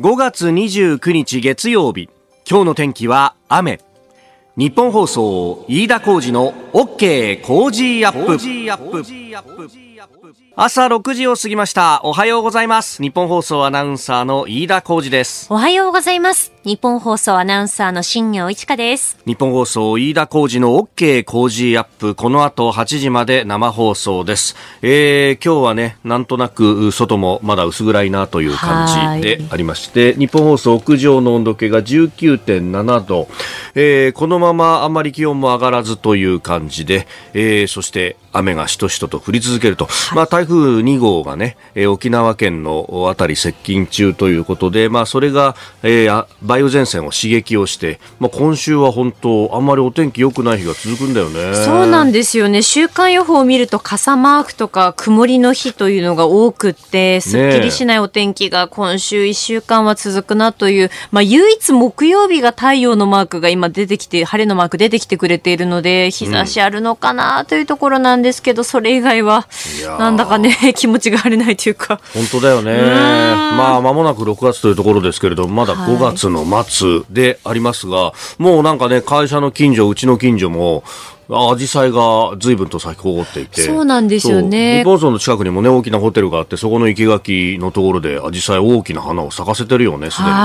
5月29日月曜日今日の天気は雨日本放送飯田浩二の OK 工事アップ朝6時を過ぎましたおはようございます日本放送アナウンサーの飯田浩二ですおはようございます日本放送アナウンサーの新業一華です。日本放送飯田浩司の OK 工事アップ、この後8時まで生放送です。えー、今日はね、なんとなく外もまだ薄暗いなという感じでありまして、日本放送屋上の温度計が19.7度、えー、このままあんまり気温も上がらずという感じで、えー、そして雨がしとしとと降り続けると、まあ、台風2号がね、えー、沖縄県の辺り接近中ということで、まあ、それが、えー、あ梅雨前線を刺激をして、まあ、今週は本当あんまりお天気良くない日が続くんだよねそうなんですよね週間予報を見ると傘マークとか曇りの日というのが多くてすっきりしないお天気が今週1週間は続くなという、まあ、唯一木曜日が太陽のマークが今出てきて晴れのマーク出てきてくれているので日差しあるのかなというところなんですけど、うん、それ以外はなんだかね 気持ちが晴れないというか本当だよねまあ間もなく6月というところですけれどまだ5月の待つでありますが、もうなんかね、会社の近所、うちの近所も、紫陽花が随分と咲き誇っていてそうなんですよね日本層の近くにもね大きなホテルがあってそこの生垣のところで紫陽花大きな花を咲かせてるよねすでにね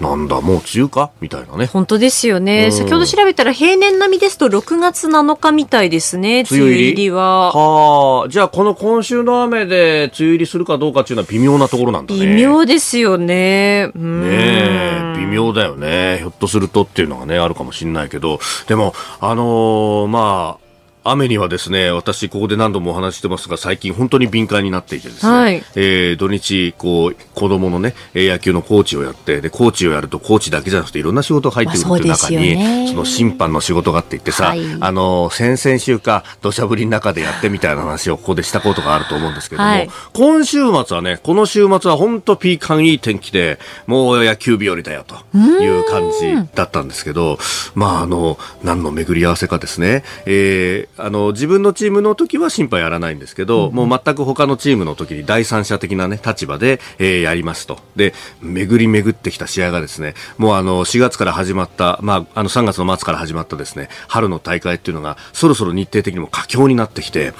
なんだもう梅雨かみたいなね本当ですよね、うん、先ほど調べたら平年並みですと6月7日みたいですね梅雨入りははあじゃあこの今週の雨で梅雨入りするかどうかっていうのは微妙なところなんだね微妙ですよねね微妙だよねひょっとするとっていうのがねあるかもしれないけどでもあののー、まあ雨にはですね、私ここで何度もお話してますが、最近本当に敏感になっていてですね、はい、えー、土日、こう、子供のね、野球のコーチをやって、で、コーチをやるとコーチだけじゃなくていろんな仕事が入ってくるていう中に、まあそね、その審判の仕事があって言ってさ、はい、あの、先々週か、土砂降りの中でやってみたいな話をここでしたことがあると思うんですけども、はい、今週末はね、この週末は本当ピーカンいい天気で、もう野球日和だよという感じだったんですけど、まあ、あの、何の巡り合わせかですね、えーあの自分のチームの時は審判やらないんですけど、うん、もう全く他のチームの時に第三者的な、ね、立場で、えー、やりますとで巡り巡ってきた試合がですねもうあの4月から始まった、まあ、あの3月の末から始まったですね春の大会っていうのがそろそろ日程的にも佳境になってきて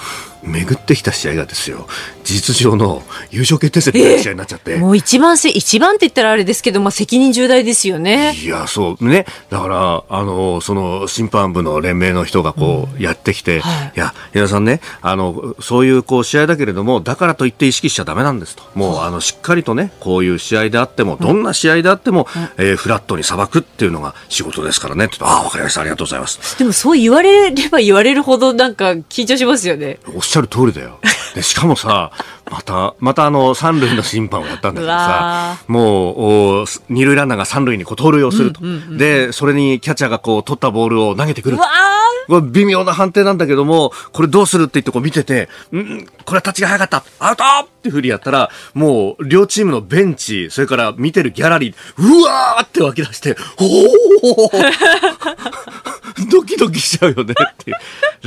巡ってきた試合がですよ事実上の優勝決定戦みいな試合になっちゃって、えー、もう一番せ一番って言ったらあれですけど、まあ、責任重大ですよねいやそうねだからあのその審判部の連盟の人がこう、やってきて、はい、いや皆さんねあのそういうこう試合だけれどもだからといって意識しちゃだめなんですともう、あのしっかりとねこういう試合であってもどんな試合であっても、うん、えー、フラットに裁くっていうのが仕事ですからねってああ分かりましたありがとうございますでもそう言われれば言われるほどなんか緊張しますよね。しゃる通りだよ。でしかもさ、また、またあの、三塁の審判をやったんだけどさ、もう、二塁ランナーが三塁にこう盗塁をすると、うんうんうんで、それにキャッチャーがこう、取ったボールを投げてくる。これ微妙な判定なんだけども、これどうするって言ってこう見てて、んこれは立ちが早かったアウトってふりやったら、もう、両チームのベンチ、それから見てるギャラリー、うわーって湧き出して、ほードキドキしちゃうよねっていう。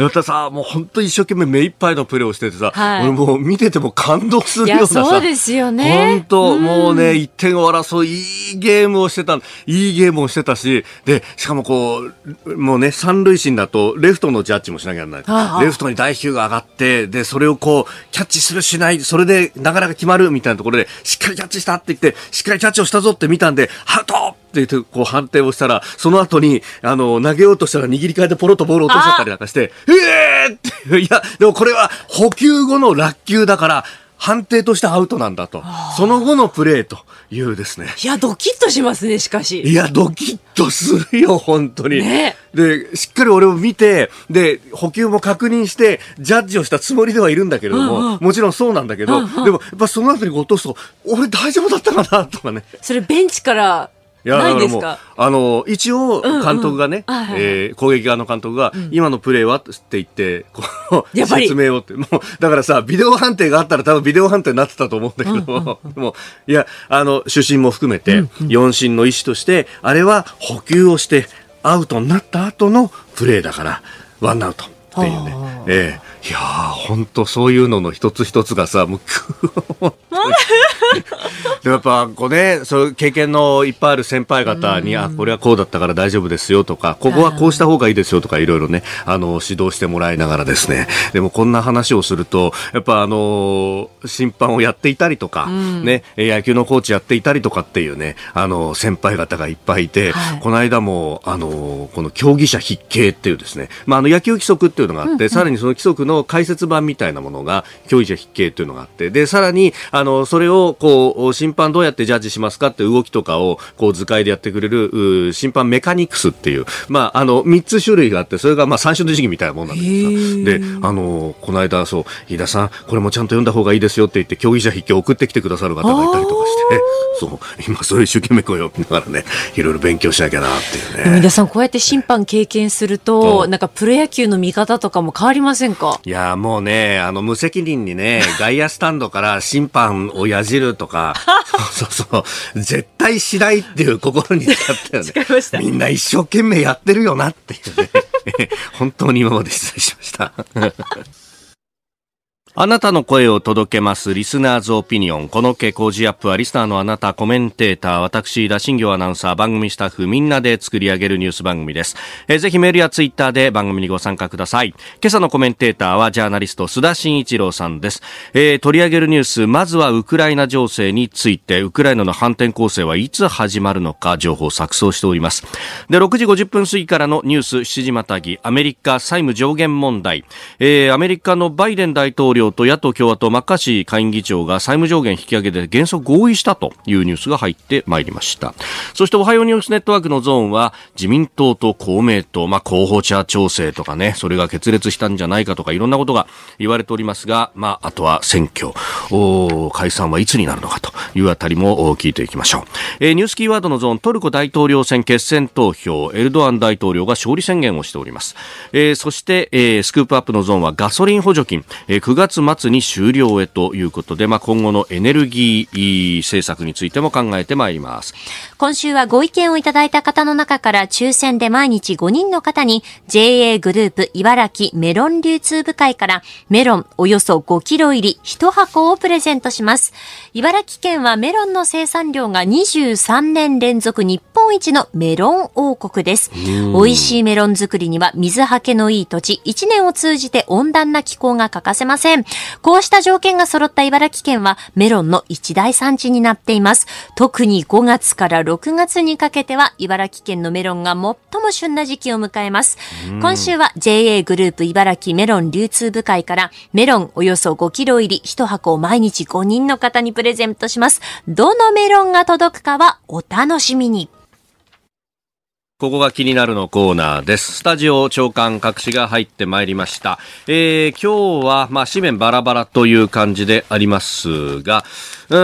ま たさ、もう本当一生懸命目いっぱいのプレーをしててさ、はい、俺もう見てても感動するようなさ。そうですよね。本当、もうね、1点を争ういいゲームをしてた、いいゲームをしてたし、で、しかもこう、もうね、三塁審だと、レフトのジャッジもしなきゃならない。レフトに代球が上がって、で、それをこう、キャッチするしない、それでなかなか決まるみたいなところで、しっかりキャッチしたって言って、しっかりキャッチをしたぞって見たんで、ハートってこう判定をしたら、その後に、あの、投げようとしたら握り替えてポロッとボール落としちゃったりなんかして、ええー、って、いや、でもこれは補給後の落球だから、判定としてアウトなんだと、その後のプレーというですね。いや、ドキッとしますね、しかし。いや、ドキッとするよ、本当に。ね、で、しっかり俺を見て、で、補給も確認して、ジャッジをしたつもりではいるんだけれども、うんうん、もちろんそうなんだけど、うんうん、でも、やっぱその後に落とすと、俺大丈夫だったかな、とかね。それ、ベンチからいやあの一応監督がね、うんうんえー、攻撃側の監督が、うん、今のプレーはって言ってこ説明をってもうだからさビデオ判定があったら多分ビデオ判定になってたと思うんだけど、うんうんうん、もいやあの主審も含めて、うんうん、四審の意思としてあれは補給をしてアウトになった後のプレーだからワンアウトっていうね。えーいやー、ほんとそういうのの一つ一つがさ、もう、でやっぱこうね、そういう経験のいっぱいある先輩方に、あ、これはこうだったから大丈夫ですよとか、ここはこうした方がいいですよとか、いろいろね、あの、指導してもらいながらですね、でもこんな話をすると、やっぱあのー、審判をやっていたりとか、ね、野球のコーチやっていたりとかっていうね、あの、先輩方がいっぱいいて、はい、この間も、あのー、この競技者必形っていうですね、まあ、あの、野球規則っていうのがあって、さらにその規則のの解説版みたいなものが競技者必形というのがあってでさらにあのそれをこう審判どうやってジャッジしますかって動きとかをこう図解でやってくれる審判メカニクスっていう、まあ、あの3つ種類があってそれがまあ三種の時期みたいなもんなんですであのこの間そう飯田さんこれもちゃんと読んだ方がいいですよって言って競技者筆形を送ってきてくださる方がいたりとかしてそう今それ一生懸命こう読みながらねいろいろ勉強しなきゃなっていうね飯田さんこうやって審判経験すると、なんかプロ野球の見方とかも変わりませんかいや、もうね、あの、無責任にね、外 野スタンドから審判をやじるとか、そうそうそう、絶対しないっていう心に誓ったよね。みんな一生懸命やってるよなっていうね、本当に今まで失礼しました。あなたの声を届けます。リスナーズオピニオン。この傾工事アップは、リスナーのあなた、コメンテーター、私、田新行アナウンサー、番組スタッフ、みんなで作り上げるニュース番組です。えー、ぜひメールやツイッターで番組にご参加ください。今朝のコメンテーターは、ジャーナリスト、須田慎一郎さんです。えー、取り上げるニュース、まずはウクライナ情勢について、ウクライナの反転攻勢はいつ始まるのか、情報を錯綜しております。で、6時50分過ぎからのニュース、7時またぎ、アメリカ債務上限問題、えー、アメリカのバイデン大統領領と野党共和党マッカーシー下院議長が債務上限引き上げで原則合意したというニュースが入ってまいりましたそしておはようニュースネットワークのゾーンは自民党と公明党、まあ、候補者調整とかねそれが決裂したんじゃないかとかいろんなことが言われておりますが、まあ、あとは選挙お解散はいつになるのかというあたりも聞いていきましょう、えー、ニュースキーワードのゾーントルコ大統領選決選投票エルドアン大統領が勝利宣言をしております、えー、そして、えー、スクープアップのゾーンはガソリン補助金、えー、9月月末に終了へということで、まあ、今後のエネルギー政策についても考えてまいります今週はご意見をいただいた方の中から抽選で毎日5人の方に JA グループ茨城メロン流通部会からメロンおよそ5キロ入り1箱をプレゼントします茨城県はメロンの生産量が23年連続日本一のメロン王国です美味しいメロン作りには水はけのいい土地1年を通じて温暖な気候が欠かせませんこうした条件が揃った茨城県はメロンの一大産地になっています。特に5月から6月にかけては茨城県のメロンが最も旬な時期を迎えます。今週は JA グループ茨城メロン流通部会からメロンおよそ5キロ入り1箱を毎日5人の方にプレゼントします。どのメロンが届くかはお楽しみに。ここが気になるのコーナーです。スタジオ長官隠しが入ってまいりました。えー、今日は、まあ、紙面バラバラという感じでありますが、う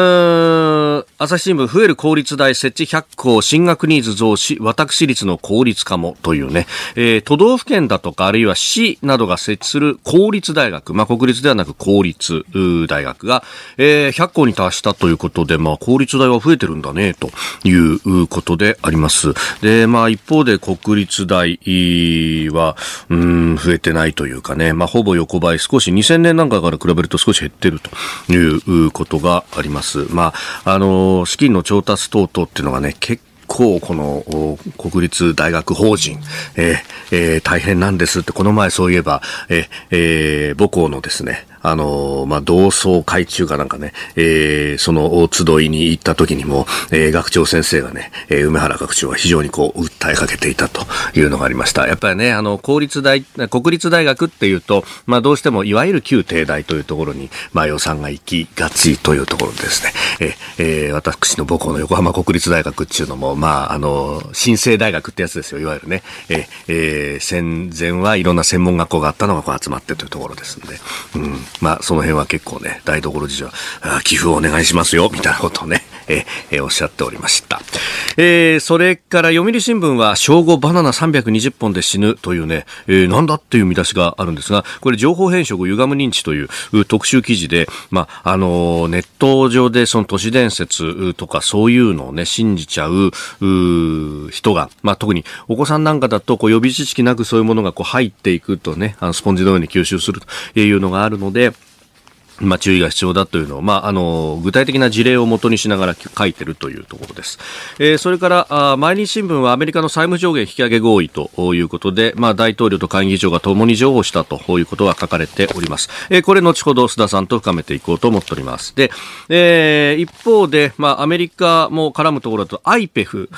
ん、朝日新聞、増える公立大設置100校、進学ニーズ増し、私立の公立化もというね、えー、都道府県だとか、あるいは市などが設置する公立大学、まあ、国立ではなく公立大学が、えー、100校に達したということで、まあ、公立大は増えてるんだね、ということであります。で、まあ、一方で国立大は、うん、増えてないというかね、まあ、ほぼ横ばい、少し2000年なんかから比べると少し減ってるということがあります。ます。まあ、あの、資金の調達等々っていうのがね、結構この国立大学法人、えーえー、大変なんですって、この前そういえば、えー、えー、母校のですね、あの、まあ、同窓会中かなんかね、えー、その集いに行った時にも、えー、学長先生がね、えー、梅原学長は非常にこう、訴えかけていたというのがありました。やっぱりね、あの、公立大、国立大学っていうと、まあ、どうしても、いわゆる旧帝大というところに、まあ、予算が行きがちというところですね。え、えー、私の母校の横浜国立大学っていうのも、まあ、あの、新生大学ってやつですよ、いわゆるね。えー、えー、戦前はいろんな専門学校があったのがこう集まってというところですんで。うんまあ、その辺は結構ね、台所事情、寄付をお願いしますよ、みたいなことをね、ええおっしゃっておりました。えー、それから読売新聞は、正午バナナ320本で死ぬというね、えー、なんだっていう見出しがあるんですが、これ情報変色歪む認知という特集記事で、まあ、あのネット上でその都市伝説とかそういうのをね、信じちゃう、う人が、まあ、特にお子さんなんかだと、こう予備知識なくそういうものがこう入っていくとね、あのスポンジのように吸収するというのがあるので、でまあ、注意が必要だというのを、まあ、あの、具体的な事例をもとにしながら書いてるというところです。えー、それから、あ毎日新聞はアメリカの債務上限引き上げ合意ということで、まあ、大統領と会議長が共に譲歩したということが書かれております。えー、これ後ほど須田さんと深めていこうと思っております。で、えー、一方で、まあ、アメリカも絡むところだと IPEF、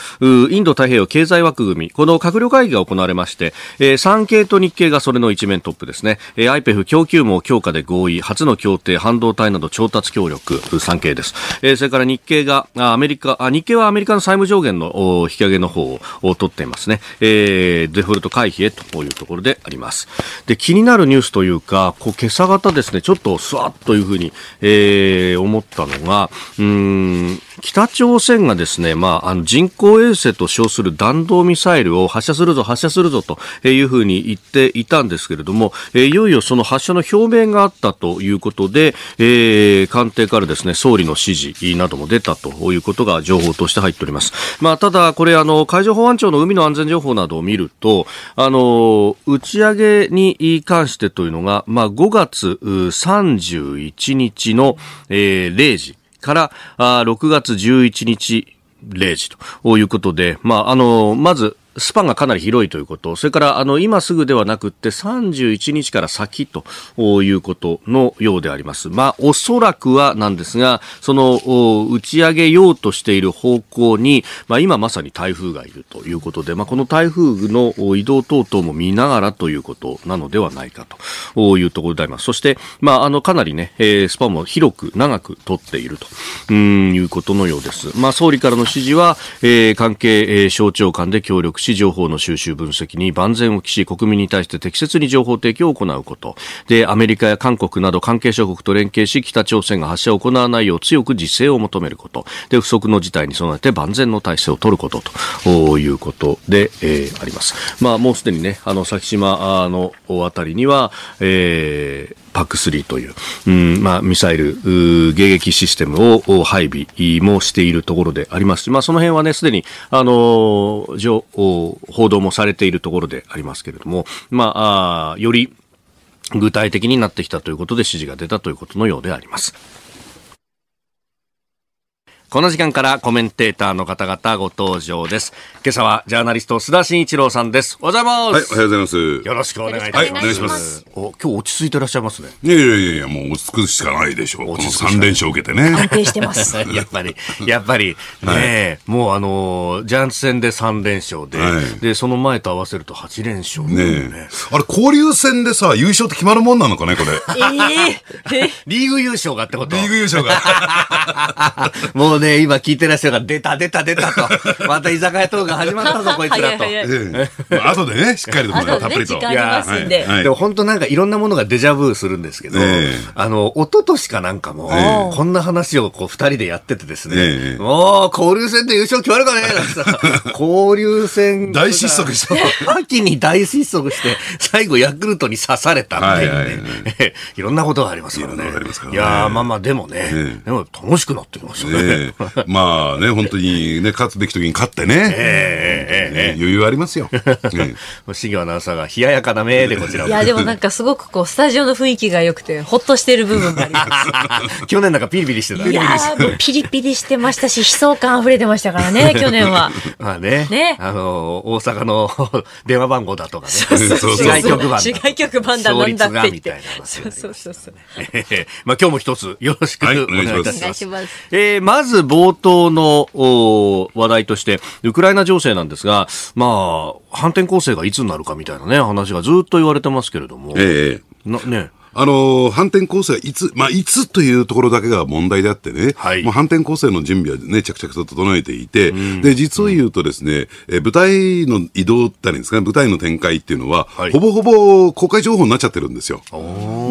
インド太平洋経済枠組み、この閣僚会議が行われまして、えー、産経と日経がそれの一面トップですね。えー、IPEF 供給網強化で合意、初の協定定、半導体など調達協力、産経です。えー、それから日経が、アメリカ、あ日経はアメリカの債務上限の引き上げの方を取っていますね。えー、デフォルト回避へというところであります。で、気になるニュースというか、こう、今朝方ですね、ちょっとスワッというふうに、えー、思ったのが、うーん、北朝鮮がですね、まあ、あの人工衛星と称する弾道ミサイルを発射するぞ、発射するぞというふうに言っていたんですけれども、えいよいよその発射の表明があったということで、えー、官邸からですね、総理の指示なども出たということが情報として入っております。まあ、ただ、これ、あの、海上保安庁の海の安全情報などを見ると、あの、打ち上げに関してというのが、まあ、5月31日の、えー、0時。からあ6月11日0時ということで、まあ、あの、まず、スパンがかなり広いということ、それからあの今すぐではなくって31日から先ということのようであります。まあおそらくはなんですが、その打ち上げようとしている方向に、まあ今まさに台風がいるということで、まあこの台風の移動等々も見ながらということなのではないかというところであります。そして、まああのかなりね、スパンも広く長く取っているということのようです。まあ総理からの指示は、えー、関係省庁間で協力視情報の収集分析に万全を期し国民に対して適切に情報提供を行うことでアメリカや韓国など関係諸国と連携し北朝鮮が発射を行わないよう強く自制を求めることで不測の事態に備えて万全の体制を取ることということで、えー、あります。まあ、もうすでにねあの先島あの辺りには、えー PAC3 という、うんまあ、ミサイル、迎撃システムを配備もしているところでありますまあ、その辺はね、すでに、あの、情報道もされているところでありますけれども、まあ、より具体的になってきたということで指示が出たということのようであります。この時間からコメンテーターの方々ご登場です。今朝はジャーナリスト須田慎一郎さんです。おはようございます。はい、おはようございます。よろしくお願いいたします。はい、お願いします。今日落ち着いてらっしゃいますね。いやいやいやもう落ち着くしかないでしょう。落ち着く。3連勝受けてね。安定してます。やっぱり、やっぱり、ね、はい、もうあの、ジャンツ戦で3連勝で、はい、で、その前と合わせると8連勝ね。ねあれ、交流戦でさ、優勝って決まるもんなのかね、これ。えー、リーグ優勝がってことリーグ優勝が。も うね、今聞いてらっしゃるか出た出た出たと。また居酒屋クが始まったぞ、こいつらと。あ後でね、しっかりとたっぷりと。いや、でも本当なんかいろんなものがデジャブするんですけど、あの、一昨年かなんかも、こんな話をこう二人でやっててですね、もう交流戦で優勝決まるかね 交流戦。大失速した。秋に大失速して、最後ヤクルトに刺されたみたいなね。いろんなことがありますからね。いやまあまあでもね、でも楽しくなってきましたね。まあね、本当にね、勝つべき時に勝ってね。えー、ねえー、余裕ありますよ。新業アナウンサーが冷ややかな目でこちらいや、でもなんかすごくこう、スタジオの雰囲気が良くて、ほっとしてる部分があります。去年なんかピリピリしてた。いやー、ピリピリしてましたし、悲壮感溢れてましたからね、去年は。まあね。ね。あの、大阪の電話番号だとかね。市外局番。市外局番だなんだって言って。そうそうそう。まあ今日も一つよろしくお願いいたします。えー、まず冒頭の話題として、ウクライナ情勢なんですが、まあ、反転攻勢がいつになるかみたいなね、話がずっと言われてますけれども。ええ。なね。あの反転攻勢いつ、まあ、いつというところだけが問題であってね、はい、もう反転攻勢の準備は、ね、着々と整えていて、うん、で実を言うとですね、え部隊の移動ったりですかね、部隊の展開っていうのは、はい、ほぼほぼ公開情報になっちゃってるんですよ。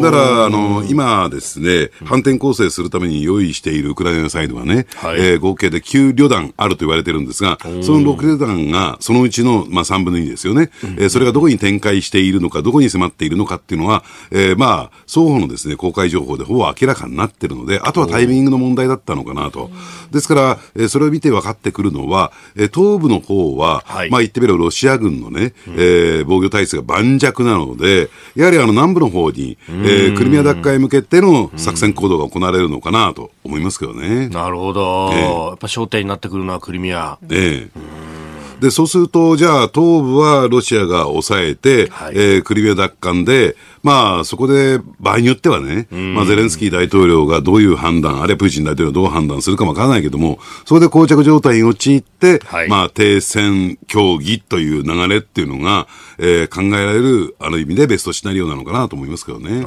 だから、あの今ですね、反転攻勢するために用意しているウクライナサイドはね、はい、えー、合計で9旅団あると言われてるんですが、その6旅団がそのうちの、まあ、3分の2ですよね、うん、えそれがどこに展開しているのか、どこに迫っているのかっていうのは、えまあ、双方のですね、公開情報でほぼ明らかになってるので、あとはタイミングの問題だったのかなと。ですから、えそれを見て分かってくるのは、え東部の方は、はい、まあ言ってみればロシア軍のね、うん、えー、防御体制が盤石なので、やはりあの南部の方に、えー、クリミア奪回向けての作戦行動が行われるのかなと思いますけどね。なるほど。えー、やっぱ焦点になってくるのはクリミア。えーで、そうすると、じゃあ、東部はロシアが抑えて、はい、えー、クリミア奪還で、まあ、そこで場合によってはね、まあ、ゼレンスキー大統領がどういう判断、あるいはプーチン大統領がどう判断するかもわからないけども、そこで膠着状態に陥って、はい、まあ、停戦協議という流れっていうのが、えー、考えられる、ある意味でベストシナリオなのかなと思いますけどね。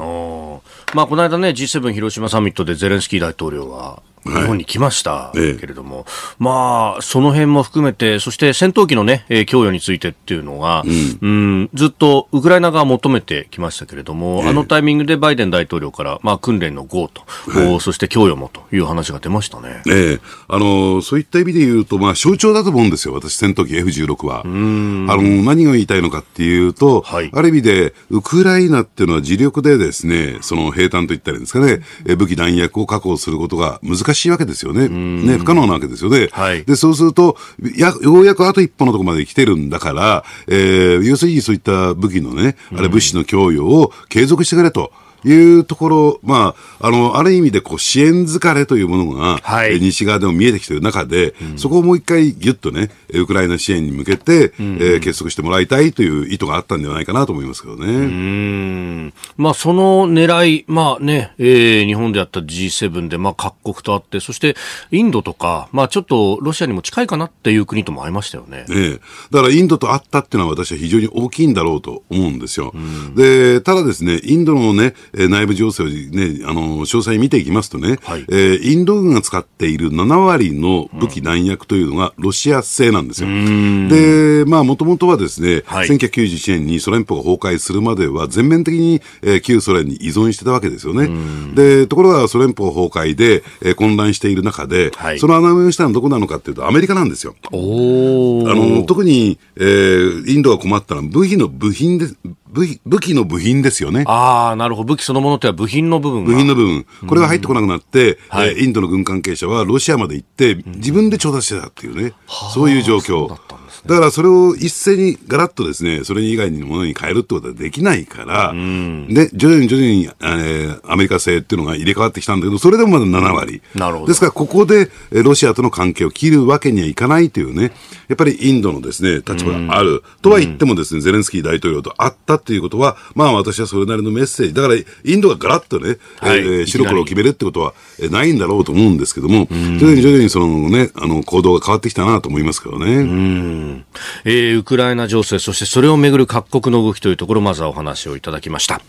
まあ、この間ね、G7 広島サミットでゼレンスキー大統領は、日本に来ました、けれども、はいええ、まあ、その辺も含めて、そして戦闘機のね、供与についてっていうのが、うん、うんずっとウクライナ側求めてきましたけれども、え、あのタイミングでバイデン大統領から、まあ、訓練の号と、はい、そして供与もという話が出ましたね。ええ、あの、そういった意味で言うと、まあ、象徴だと思うんですよ、私、戦闘機 F16 は。あの、何を言いたいのかっていうと、はい、ある意味で、ウクライナっていうのは自力でですね、その兵隊といったらですかね、武器弾薬を確保することが難しいしいわけですよね。ね、不可能なわけですよね。はい、で、そうすると、や、ようやくあと一歩のところまで来てるんだから、えー、要するにそういった武器のね、あれ物資の供与を継続してくれと。うんいうところ、まあ、あの、ある意味でこう支援疲れというものが、はい、西側でも見えてきている中で、うん、そこをもう一回ぎゅっとね、ウクライナ支援に向けて、うん、えー、結束してもらいたいという意図があったんではないかなと思いますけどね。うんまあ、その狙い、まあね、えー、日本であった G7 で、まあ、各国とあって、そしてインドとか、まあ、ちょっとロシアにも近いかなっていう国とも会いましたよね。ええ、だからインドと会ったっていうのは私は非常に大きいんだろうと思うんですよ。うん、で、ただですね、インドのね、え内部情勢を、ね、あの詳細見ていきますとね、はい、えインド軍が使っている7割の武器弾薬というのがロシア製なんですよ。うん、で、まあ、もともとはですね、1991年にソ連邦が崩壊するまでは全面的に、え旧ソ連に依存してたわけですよね。うん、で、ところがソ連邦崩壊で、え混乱している中で、はい、その穴埋めをしたのはどこなのかっていうとアメリカなんですよ。あの特に、えー、インドが困ったのは武器の部品で、武武器の部品ですよね。ああ、なるほど。武器そのものっては部品の部分部品の部分。これが入ってこなくなって、うん、えー、インドの軍関係者はロシアまで行って、自分で調達してたっていうね、うん、そういう状況。だね、だからそれを一斉にガラッとですね、それ以外のものに変えるってことはできないから、うん、で、徐々に徐々に、えー、アメリカ製っていうのが入れ替わってきたんだけど、それでもまだ7割。なるほど。ですからここで、ロシアとの関係を切るわけにはいかないというね、やっぱりインドのですね、立場がある。とは言ってもですね、ゼレンスキー大統領と会ったということは、まあ私はそれなりのメッセージ、だからインドがガラッとね、はい、えー、白黒を決めるってことはないんだろうと思うんですけども、徐々に徐々にそのね、あの行動が変わってきたなと思いますけどね。うんえー、ウクライナ情勢、そしてそれをめぐる各国の動きというところ、まずはお話をいただきました。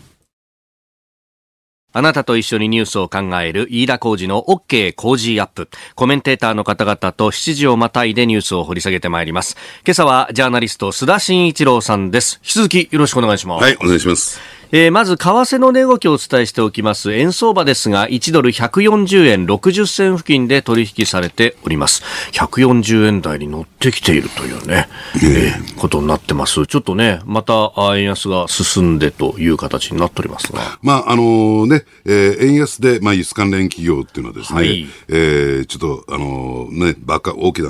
あなたと一緒にニュースを考える飯田浩二の OK 工事アップ。コメンテーターの方々と7時をまたいでニュースを掘り下げてまいります。今朝はジャーナリスト須田慎一郎さんです。引き続きよろしくお願いします。はい、お願いします。えー、まず為替の値動きをお伝えしておきます円相場ですが1ドル140円60銭付近で取引されております140円台に乗ってきているというね、えー、ことになってますちょっとねまた円安が進んでという形になっておりますがまああのー、ね、えー、円安で、まあ、輸出関連企業っていうのはですね、はい、えー、ちょっとあのー、ねばか大きな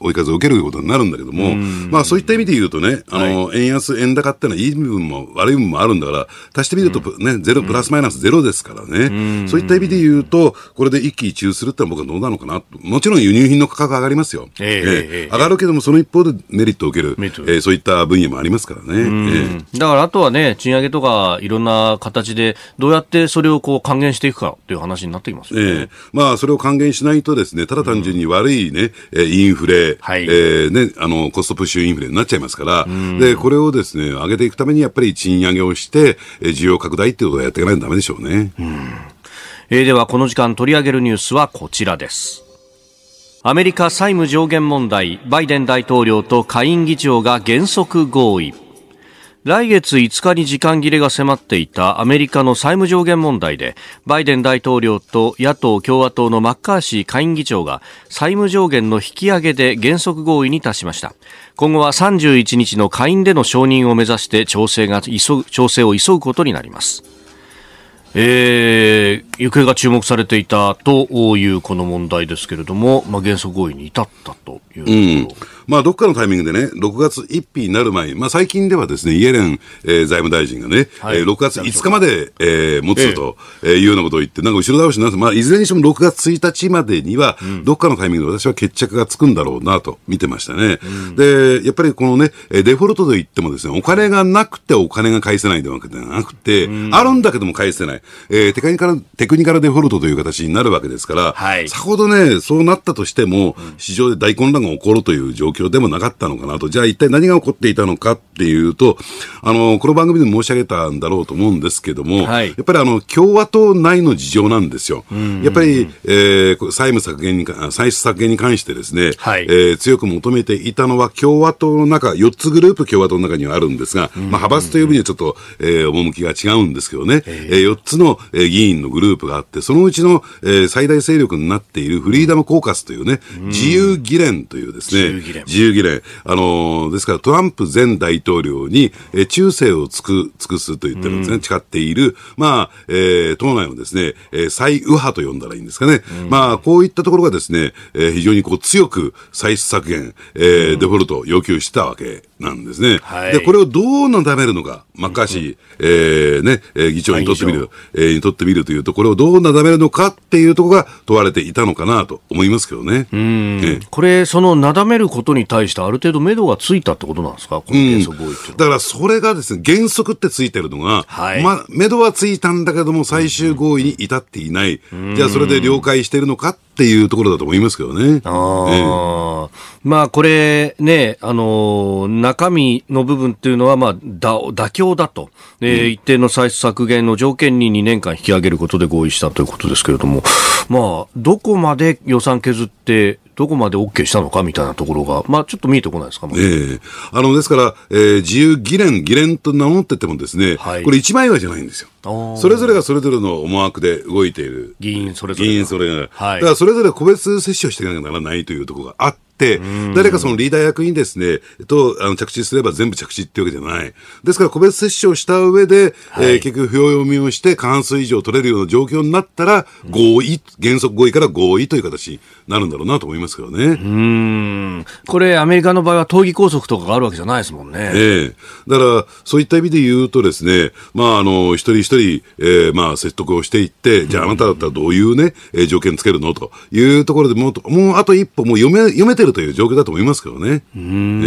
追い風を受けることになるんだけどもまあそういった意味で言うとねあのーはい、円安円高ってのはいい部分も悪い部分もあるんだから足してみると、ね、ゼロ、プラスマイナスゼロですからね。そういった意味で言うと、これで一喜一憂するってのは僕はどうなのかなもちろん輸入品の価格上がりますよ。ええ上がるけども、その一方でメリットを受ける、えー、そういった分野もありますからね。えー、だから、あとはね、賃上げとか、いろんな形で、どうやってそれをこう還元していくかという話になってきますよね。えー、まあ、それを還元しないとですね、ただ単純に悪いね、インフレ、はい、えー、ね、あの、コストプッシュインフレになっちゃいますから、で、これをですね、上げていくためにやっぱり賃上げをして、需要拡大っていうことはやっていかないとダメでしょうね。うん、えー、では、この時間取り上げるニュースはこちらです。アメリカ債務上限問題、バイデン大統領と下院議長が原則合意。来月5日に時間切れが迫っていたアメリカの債務上限問題でバイデン大統領と野党・共和党のマッカーシー下院議長が債務上限の引き上げで原則合意に達しました今後は31日の下院での承認を目指して調整が急調整を急ぐことになりますえー、行方が注目されていたというこの問題ですけれども、まあ、原則合意に至ったというところ、うんまあ、どっかのタイミングでね、6月1日になる前、まあ、最近ではですね、イエレン、えー、財務大臣がね、はい、えー、6月5日まで、えー、持つと、えー、いうようなことを言って、なんか後ろ倒しになって、まあ、いずれにしても6月1日までには、うん、どっかのタイミングで私は決着がつくんだろうなと見てましたね。うん、で、やっぱりこのね、デフォルトと言ってもですね、お金がなくてお金が返せないうわけではなくて、うん、あるんだけども返せない、えー、テクニカル、テクニカルデフォルトという形になるわけですから、はい、さほどね、そうなったとしても、市場で大混乱が起こるという状況況でもなかったのかなと、じゃあ一体何が起こっていたのかっていうと、あの、この番組でも申し上げたんだろうと思うんですけども、はい、やっぱりあの、共和党内の事情なんですよ。やっぱり、えー、債務削減に、歳出削減に関してですね、はい、えー、強く求めていたのは共和党の中、4つグループ共和党の中にはあるんですが、まあ、派閥という味にはちょっと、えー、趣が違うんですけどね、えー、4つの、え議員のグループがあって、そのうちの、えー、最大勢力になっているフリーダムコーカスというね、自由議連というですね、自由議連、あのー、ですからトランプ前大統領に、えー、忠誠を尽く尽くすと言ってるんですね、うん、誓っている、まあ、えー、党内をですね、えー、最右派と呼んだらいいんですかね、うん、まあ、こういったところがですね、えー、非常にこう強く歳出削減、えー、うん、デフォルトを要求したわけなんですね。はい、で、これをどうなだめるのか。マッカーシー、えー、ね、えー、議長にとってみる、えー、にとってみるというところをどうなだめるのかっていうところが問われていたのかなと思いますけどね。うん、えー、これ、そのなだめることに対してある程度目処がついたってことなんですか、この原則ってだからそれがですね、原則ってついてるのが、はい、まあ、目処はついたんだけども、最終合意に至っていない。じゃあそれで了解しているのかってっていうところだと思いますけどね。あええ、まあこれね、あの中身の部分っていうのは、まあ、だ妥協だと、えー、うん、一定の歳出削減の条件に2年間引き上げることで合意したということですけれども、まあ、どこまで予算削って、どこまで OK したのかみたいなところが、まあ、ちょっと見えてこないですか、ええあのですから、えー、自由議連、議連と名乗っててもですね、はい、これ、一枚岩じゃないんですよ。それぞれがそれぞれの思惑で動いている。議員それぞれ。議員それぞれ。はい、だからそれぞれ個別接種をしていかなきゃならないというところがあって、誰かそのリーダー役にですね、と、あの、着地すれば全部着地っていうわけじゃない。ですから個別接種をした上で、はい、えー、結局、不要読みをして過半数以上取れるような状況になったら、合意、原則合意から合意という形になるんだろうなと思いますけどね。うん。これ、アメリカの場合は党議拘束とかがあるわけじゃないですもんね。ええー、だから、そういった意味で言うとですね、まあ、あの、一人一人人、えー、まあ説得をしていって、じゃああなただったらどういうね、えー、条件つけるのというところでもう、もうあと一歩、もう読め、読めてるという状況だと思いますけどね。うん。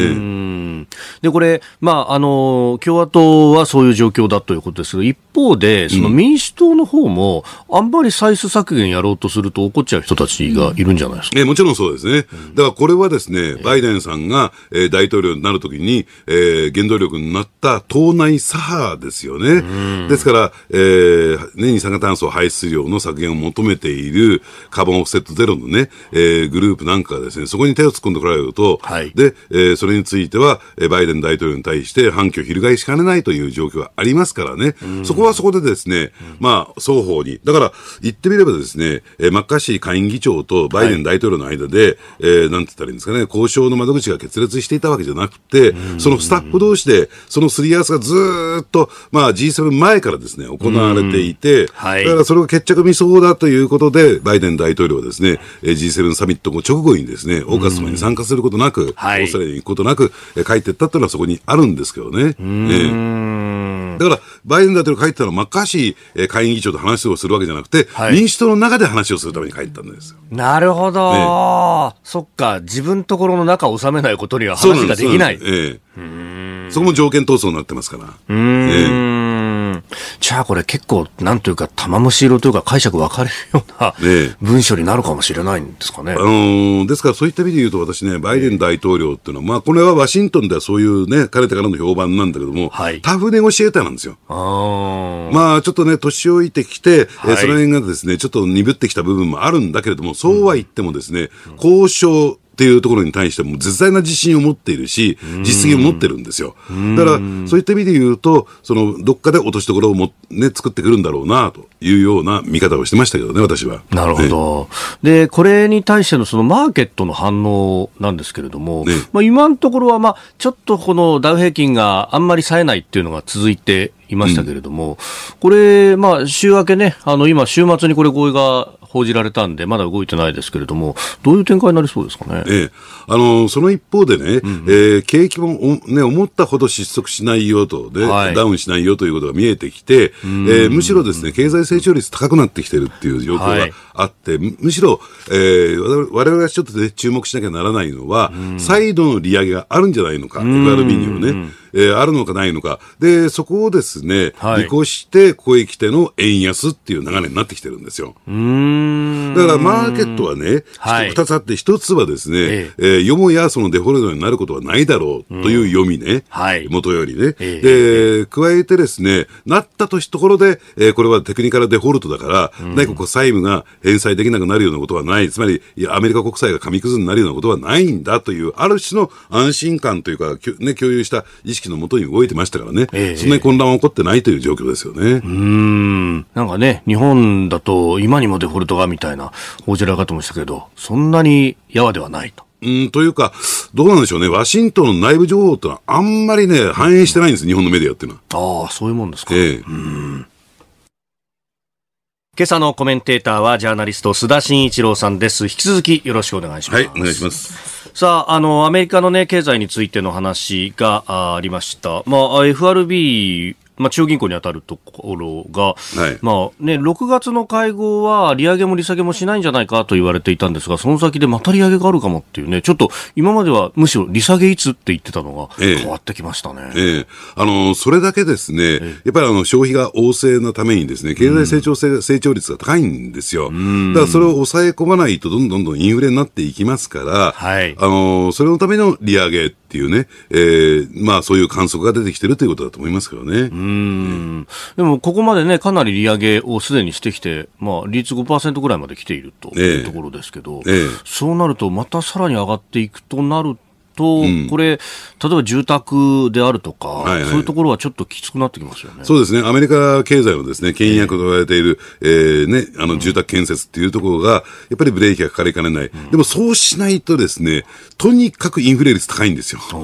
えー、で、これ、まあ、あの、共和党はそういう状況だということですが、一方で、その民主党の方も、あんまり歳出削減やろうとすると怒っちゃう人たちがいるんじゃないですか。えもちろんそうですね。だからこれはですね、バイデンさんが、え大統領になるときに、えー、原動力になった党内左派ですよね。ですから、えー、ね、二酸化炭素排出量の削減を求めているカーボンオフセットゼロのね、えー、グループなんかですね、そこに手を突っ込んでこられると、はい、で、えー、それについては、バイデン大統領に対して反旗を翻しかねないという状況がありますからね、そここはそこでですね、まあ、双方に、だから、言ってみればですね、えー、マッカーシー下院議長とバイデン大統領の間で、はい、えー、なんて言ったらいいんですかね、交渉の窓口が決裂していたわけじゃなくて、そのスタッフ同士で、そのすり合わせがずっと、まあ、G7 前からですね、行われていて、はい、だからそれが決着見そうだということで、バイデン大統領はですね、G7 サミットも直後にですね、オーカス様に参加することなく、オーストラリアに行くことなく、え帰っていったというのはそこにあるんですけどね。えー、だから、バイデン大統領ったのはマッカーシー下院議長と話をするわけじゃなくて、はい、民主党の中で話をするために帰ったんですよ。なるほど、そっか、自分ところの中を収めないことには話ができない。そうなんです。ええそこも条件闘争になってますから。うん、ね、じゃあこれ結構、なんというか、玉虫色というか解釈分かれるような、ね、文書になるかもしれないんですかね。あのー、ですからそういった意味で言うと私ね、バイデン大統領っていうのは、まあこれはワシントンではそういうね、かねてからの評判なんだけども、はい、タフネゴシエーターなんですよ。あまあちょっとね、年老いてきて、はい、その辺がですね、ちょっと鈍ってきた部分もあるんだけれども、そうは言ってもですね、うん、交渉、っていうところに対しても絶大な自信を持っているし、実績を持ってるんですよ。だから、そういった意味で言うと、その、どっかで落としどころをも、ね、作ってくるんだろうな、というような見方をしてましたけどね、私は。なるほど。ね、で、これに対してのそのマーケットの反応なんですけれども、ね、まあ今のところは、まあ、ちょっとこのダウ平均があんまり冴えないっていうのが続いていましたけれども、うん、これ、まあ、週明けね、あの今、週末にこれ、合意が報じられたんで、まだ動いてないですけれども、どういう展開になりそうですかね。ええ、あのその一方でね、うん、えー、景気もね、思ったほど失速しないよと、で、はい、ダウンしないよということが見えてきて、えー、むしろですね、経済成長率高くなってきてるっていう状況があって、はい、むしろ、えー、我々がちょっと、ね、注目しなきゃならないのは、再度の利上げがあるんじゃないのか、f r アにミね。えー、あるのかないのか。で、そこをですね、はい、利越して、ここへ来ての円安っていう流れになってきてるんですよ。うん。だからマーケットはね、はい、つあって、一つはですね、えええー、よもやそのデフォルトになることはないだろうという読みね、はい、元よりね。ええ、で、加えてですね、なったとしところで、えー、これはテクニカルデフォルトだから、こう債務が返済できなくなるようなことはない。つまり、アメリカ国債が紙くずになるようなことはないんだという、ある種の安心感というか、ね、共有した意識識のもとに動いてましたからね、えー、そんなに混乱は起こってないという状況ですよね。うん。なんかね、日本だと今にもデフォルトがみたいな報じられ方もしたけど、そんなにやわではないと。うん、というか、どうなんでしょうね、ワシントンの内部情報とのはあんまりね、反映してないんです、うん、日本のメディアっていうのは。ああ、そういうもんですか。ええうん今朝のコメンテーターはジャーナリスト須田慎一郎さんです。引き続きよろしくお願いします。はい、お願いします。さあ、あの、アメリカのね、経済についての話がありました。まあ、FRB まあ、中央銀行に当たるところが、はいまあね、6月の会合は利上げも利下げもしないんじゃないかと言われていたんですが、その先でまた利上げがあるかもっていうね、ちょっと今まではむしろ利下げいつって言ってたのが変わってきましたね、えええ、あのそれだけですね、やっぱりあの消費が旺盛なためにですね、経済成長性、うん、成長率が高いんですよ。だからそれを抑え込まないと、どんどんどんインフレになっていきますから、はい、あのそれのための利上げっていうね、えー、まあそういう観測が出てきてるということだと思いますけどね。うん。でもここまでね、かなり利上げをすでにしてきて、まあ率5%ぐらいまで来ているというところですけど、えーえー、そうなるとまたさらに上がっていくとなると、と、これ、例えば住宅であるとか、はいはい、そういうところはちょっときつくなってきますよね。そうですね。アメリカ経済のですね、倹約と言われている、えー、えー、ね、あの、住宅建設っていうところが、やっぱりブレーキがかかりかねない。うん、でも、そうしないとですね、とにかくインフレ率高いんですよ。だか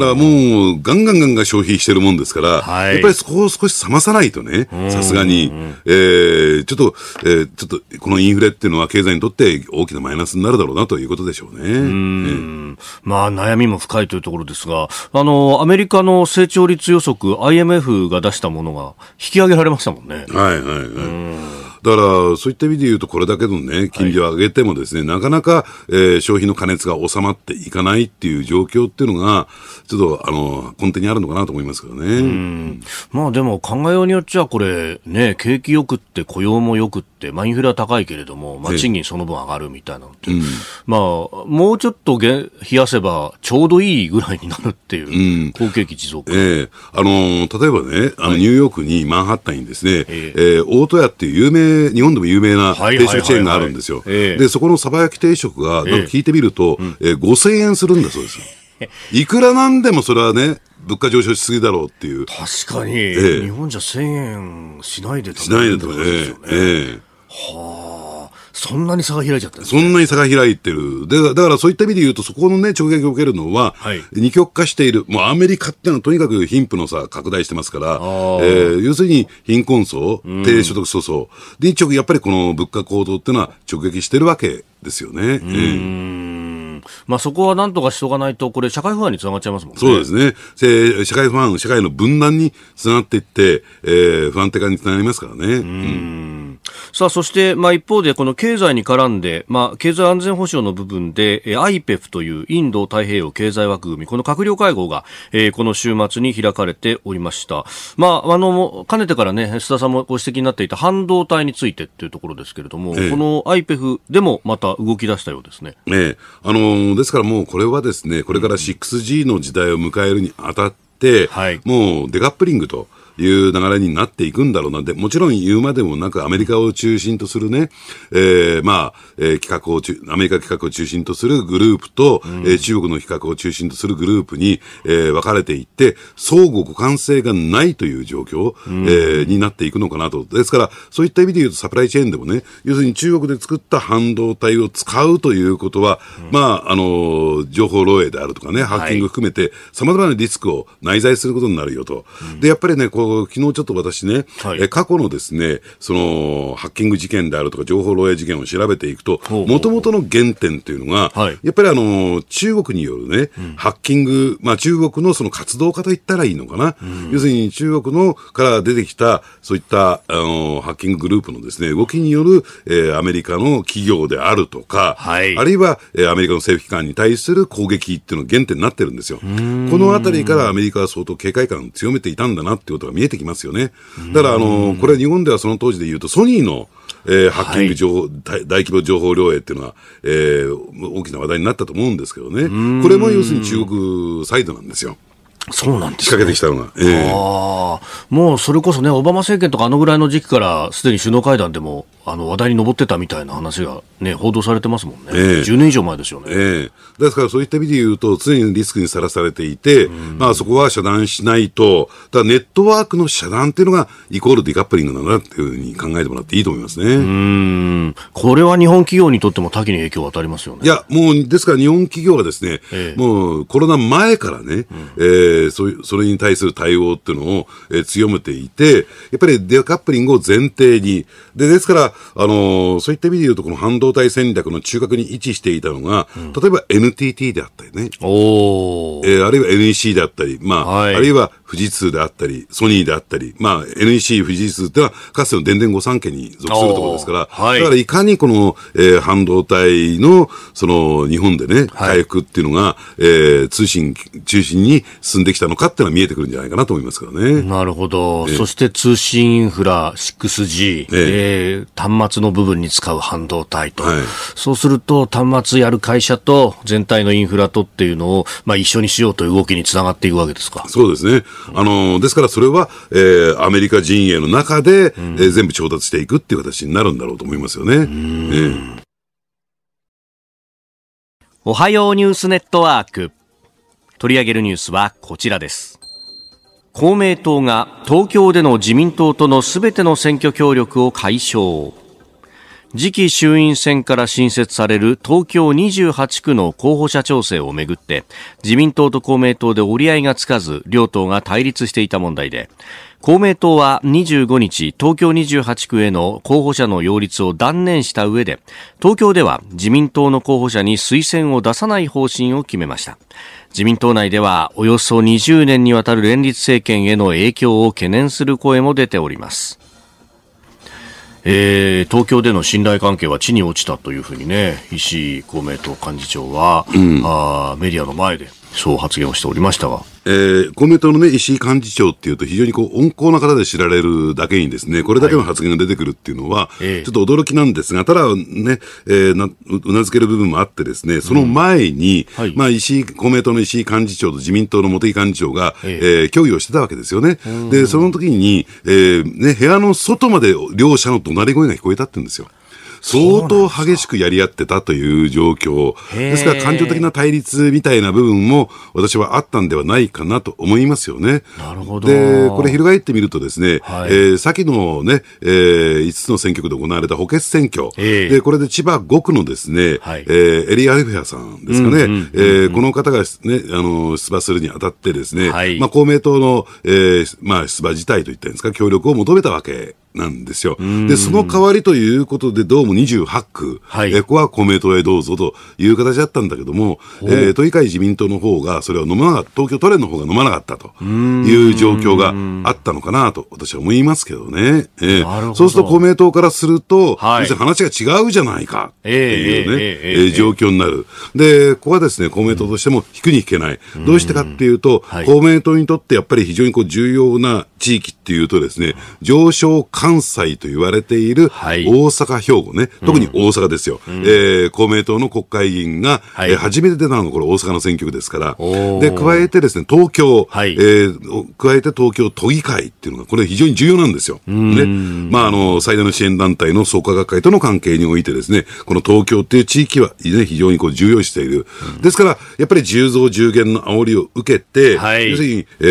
らもう、ガンガンガンガン消費してるもんですから、はい、やっぱりそこを少し冷まさないとね、さすがに、えー、ちょっと、えー、ちょっと、このインフレっていうのは経済にとって大きなマイナスになるだろうなということでしょうね。うん、えーまあ、悩みも深いというところですが、あの、アメリカの成長率予測、IMF が出したものが引き上げられましたもんね。はいはいはい。だから、そういった意味で言うと、これだけのね、金利を上げてもですね、はい、なかなか、えー、消費の過熱が収まっていかないっていう状況っていうのが、ちょっと、あの、根底にあるのかなと思いますけどね。まあでも、考えようによっちゃ、これ、ね、景気よくって雇用もよくって、、まあ、インフレは高いけれども、まあ、賃金その分上がるみたいなのって、うん、まあ、もうちょっとげ冷やせばちょうどいいぐらいになるっていう、好景気持続、うん、えあのー、例えばね、あのニューヨークにマンハッタンにですね、ええー、大戸屋っていう有名、日本でも有名な定食チェーンがあるんですよ。で、そこのさば焼き定食が、なんか聞いてみると、ええー、5000円するんだそうですよ。いくらなんでもそれはね、物価上昇しすぎだろうっていう。確かに、ええ、日本じゃ1000円しないで食べるんですよね。しないで食べええええはあ、そんなに差が開いちゃったんです、ね、そんなに差が開いてる。で、だからそういった意味で言うと、そこのね、直撃を受けるのは、はい、二極化している。もうアメリカっていうのはとにかく貧富の差拡大してますから、えー、要するに貧困層、低所得層層、で、一直、やっぱりこの物価高騰っていうのは直撃してるわけですよね。うん、えーまあ、そこはなんとかしとかないと、これ、社会不安につながっちゃいますもんね。そうですね。社会不安、社会の分断につながっていって、えー、不安定化につながりますからね。うんさあ、そして、まあ、一方で、この経済に絡んで、まあ、経済安全保障の部分で、IPEF というインド太平洋経済枠組み、この閣僚会合が、えー、この週末に開かれておりました。まあ、あの、かねてからね、須田さんもご指摘になっていた半導体についてっていうところですけれども、ええ、この IPEF でもまた動き出したようですね。ええ、あのですからもうこれはですね、これから 6G の時代を迎えるにあたって、はい、もうデカップリングという流れになっていくんだろうな。で、もちろん言うまでもなくアメリカを中心とするね、えー、まあ、えー、企画を中、アメリカ企画を中心とするグループと、うん、え中国の企画を中心とするグループに、えー、分かれていって、相互互換性がないという状況、うん、えー、になっていくのかなと。ですから、そういった意味で言うとサプライチェーンでもね、要するに中国で作った半導体を使うということは、うん、まあ、あの、情報漏洩であるとかね、ハッキング含めて、様々なリスクを内在することになるよと。で、やっぱりね、こう、昨日ちょっと私ね、はい、え過去のですね、その、ハッキング事件であるとか、情報漏洩事件を調べていくと、もともとの原点というのが、はい、やっぱりあの、中国によるね、うん、ハッキング、まあ中国のその活動家と言ったらいいのかな。うん、要するに中国のから出てきた、そういった、あの、ハッキンググループのですね、動きによる、えー、アメリカの企業であるとか、はい、あるいは、えー、アメリカの政府機関に対する攻撃っていうのが原点になってるんですよ。このあたりからアメリカは相当警戒感を強めていたんだなってことが見えてきますよね。だから、あの、これ日本ではその当時で言うと、ソニーの、えー、ハッキング情報、はい、大規模情報漏洩っていうのは、えー、大きな話題になったと思うんですけどね。これも要するに中国サイドなんですよ。そうなんです、ね、仕掛けてきたのが、えあもうそれこそね、オバマ政権とかあのぐらいの時期から、すでに首脳会談でもあの話題に上ってたみたいな話が、ね、報道されてますもんね、ええ、10年以上前ですよね、ええ、ですからそういった意味で言うと、常にリスクにさらされていて、まあ、そこは遮断しないと、だネットワークの遮断っていうのが、イコールディカップリングなんだっていうふうに考えてもらっていいと思いますねうんこれは日本企業にとっても多岐に影響を与えますよね。いや、もうですから、日本企業はですね、ええ、もうコロナ前からね、うん、えーー、そそれに対する対応っていうのを、えー、強めていて、やっぱりデカップリングを前提に、で、ですから、あのー、そういった意味で言うと、この半導体戦略の中核に位置していたのが、うん、例えば NTT であったりね。おえー、あるいは NEC であったり、まあ、はい、あるいは富士通であったり、ソニーであったり、まあ、NEC、富士通ってのは、かつての電電五三家に属するところですから、はい、だからいかにこの、えー、半導体の、その、日本でね、回復っていうのが、はい、えー、通信中心に進んできたのかっていうのは見えてくるんじゃないかなと思いますからね。なるほど。えー、そして通信インフラ 6G。えー、えーえー、端末の部分に使う半導体と、はい、そうすると端末やる会社と全体のインフラとっていうのを、まあ、一緒にしようという動きにつながっていくわけですかそうですね、あのですからそれは、えー、アメリカ陣営の中で、うん、えー、全部調達していくっていう形になるんだろうと思いますよね。おはようニュースネットワーク取り上げるニュースはこちらです。公明党が東京での自民党とのすべての選挙協力を解消。次期衆院選から新設される東京28区の候補者調整をめぐって自民党と公明党で折り合いがつかず両党が対立していた問題で公明党は25日東京28区への候補者の擁立を断念した上で東京では自民党の候補者に推薦を出さない方針を決めました自民党内ではおよそ20年にわたる連立政権への影響を懸念する声も出ております。えー、東京での信頼関係は地に落ちたというふうにね、石井公明党幹事長は、うん、あメディアの前でそう発言をしておりましたが、えー、公明党のね、石井幹事長っていうと、非常にこう、温厚な方で知られるだけにですね、これだけの発言が出てくるっていうのは、ちょっと驚きなんですが、ただね、えー、な、うなずける部分もあってですね、その前に、うんはい、まあ、石井、公明党の石井幹事長と自民党の茂木幹事長が、えー、えー、協議をしてたわけですよね。で、その時に、えー、ね、部屋の外まで両者の怒鳴り声が聞こえたって言うんですよ。相当激しくやり合ってたという状況。ですから感情的な対立みたいな部分も私はあったんではないかなと思いますよね。なるほど。で、これ翻ってみるとですね、はい、えー、先のね、えー、5つの選挙区で行われた補欠選挙。えで、これで千葉5区のですね、はい、えー、エリアフェアさんですかね、えー、この方がね、あの、出馬するにあたってですね、はい、まあ公明党の、えー、まあ出馬自体といったんですか、協力を求めたわけなんですよ。で、その代わりということで、どうも28区、はい、えここは公明党へどうぞという形だったんだけども、えー、都議会自民党の方が、それを飲まなかった、東京都連の方が飲まなかったという状況があったのかなと、私は思いますけどね。えー、そうすると公明党からすると、はい、話が違うじゃないかっていうね、えー、えー、状況になる。で、ここはですね、公明党としても引くに引けない。どうしてかっていうと、はい、公明党にとってやっぱり非常にこう重要な地域っていうとですね、上昇関西と言われている大阪、兵庫ね、特に大阪ですよ、うん、えー、公明党の国会議員が、はい、えー、初めて出たのがこれ、大阪の選挙区ですから、で加えてですね東京、はい、えー、加えて東京都議会っていうのが、これ、非常に重要なんですよ、ねまああの、最大の支援団体の創価学会との関係において、ですねこの東京っていう地域は、ね、非常にこう重要視している、うん、ですから、やっぱり10増10減の煽りを受けて、はい、要するに、え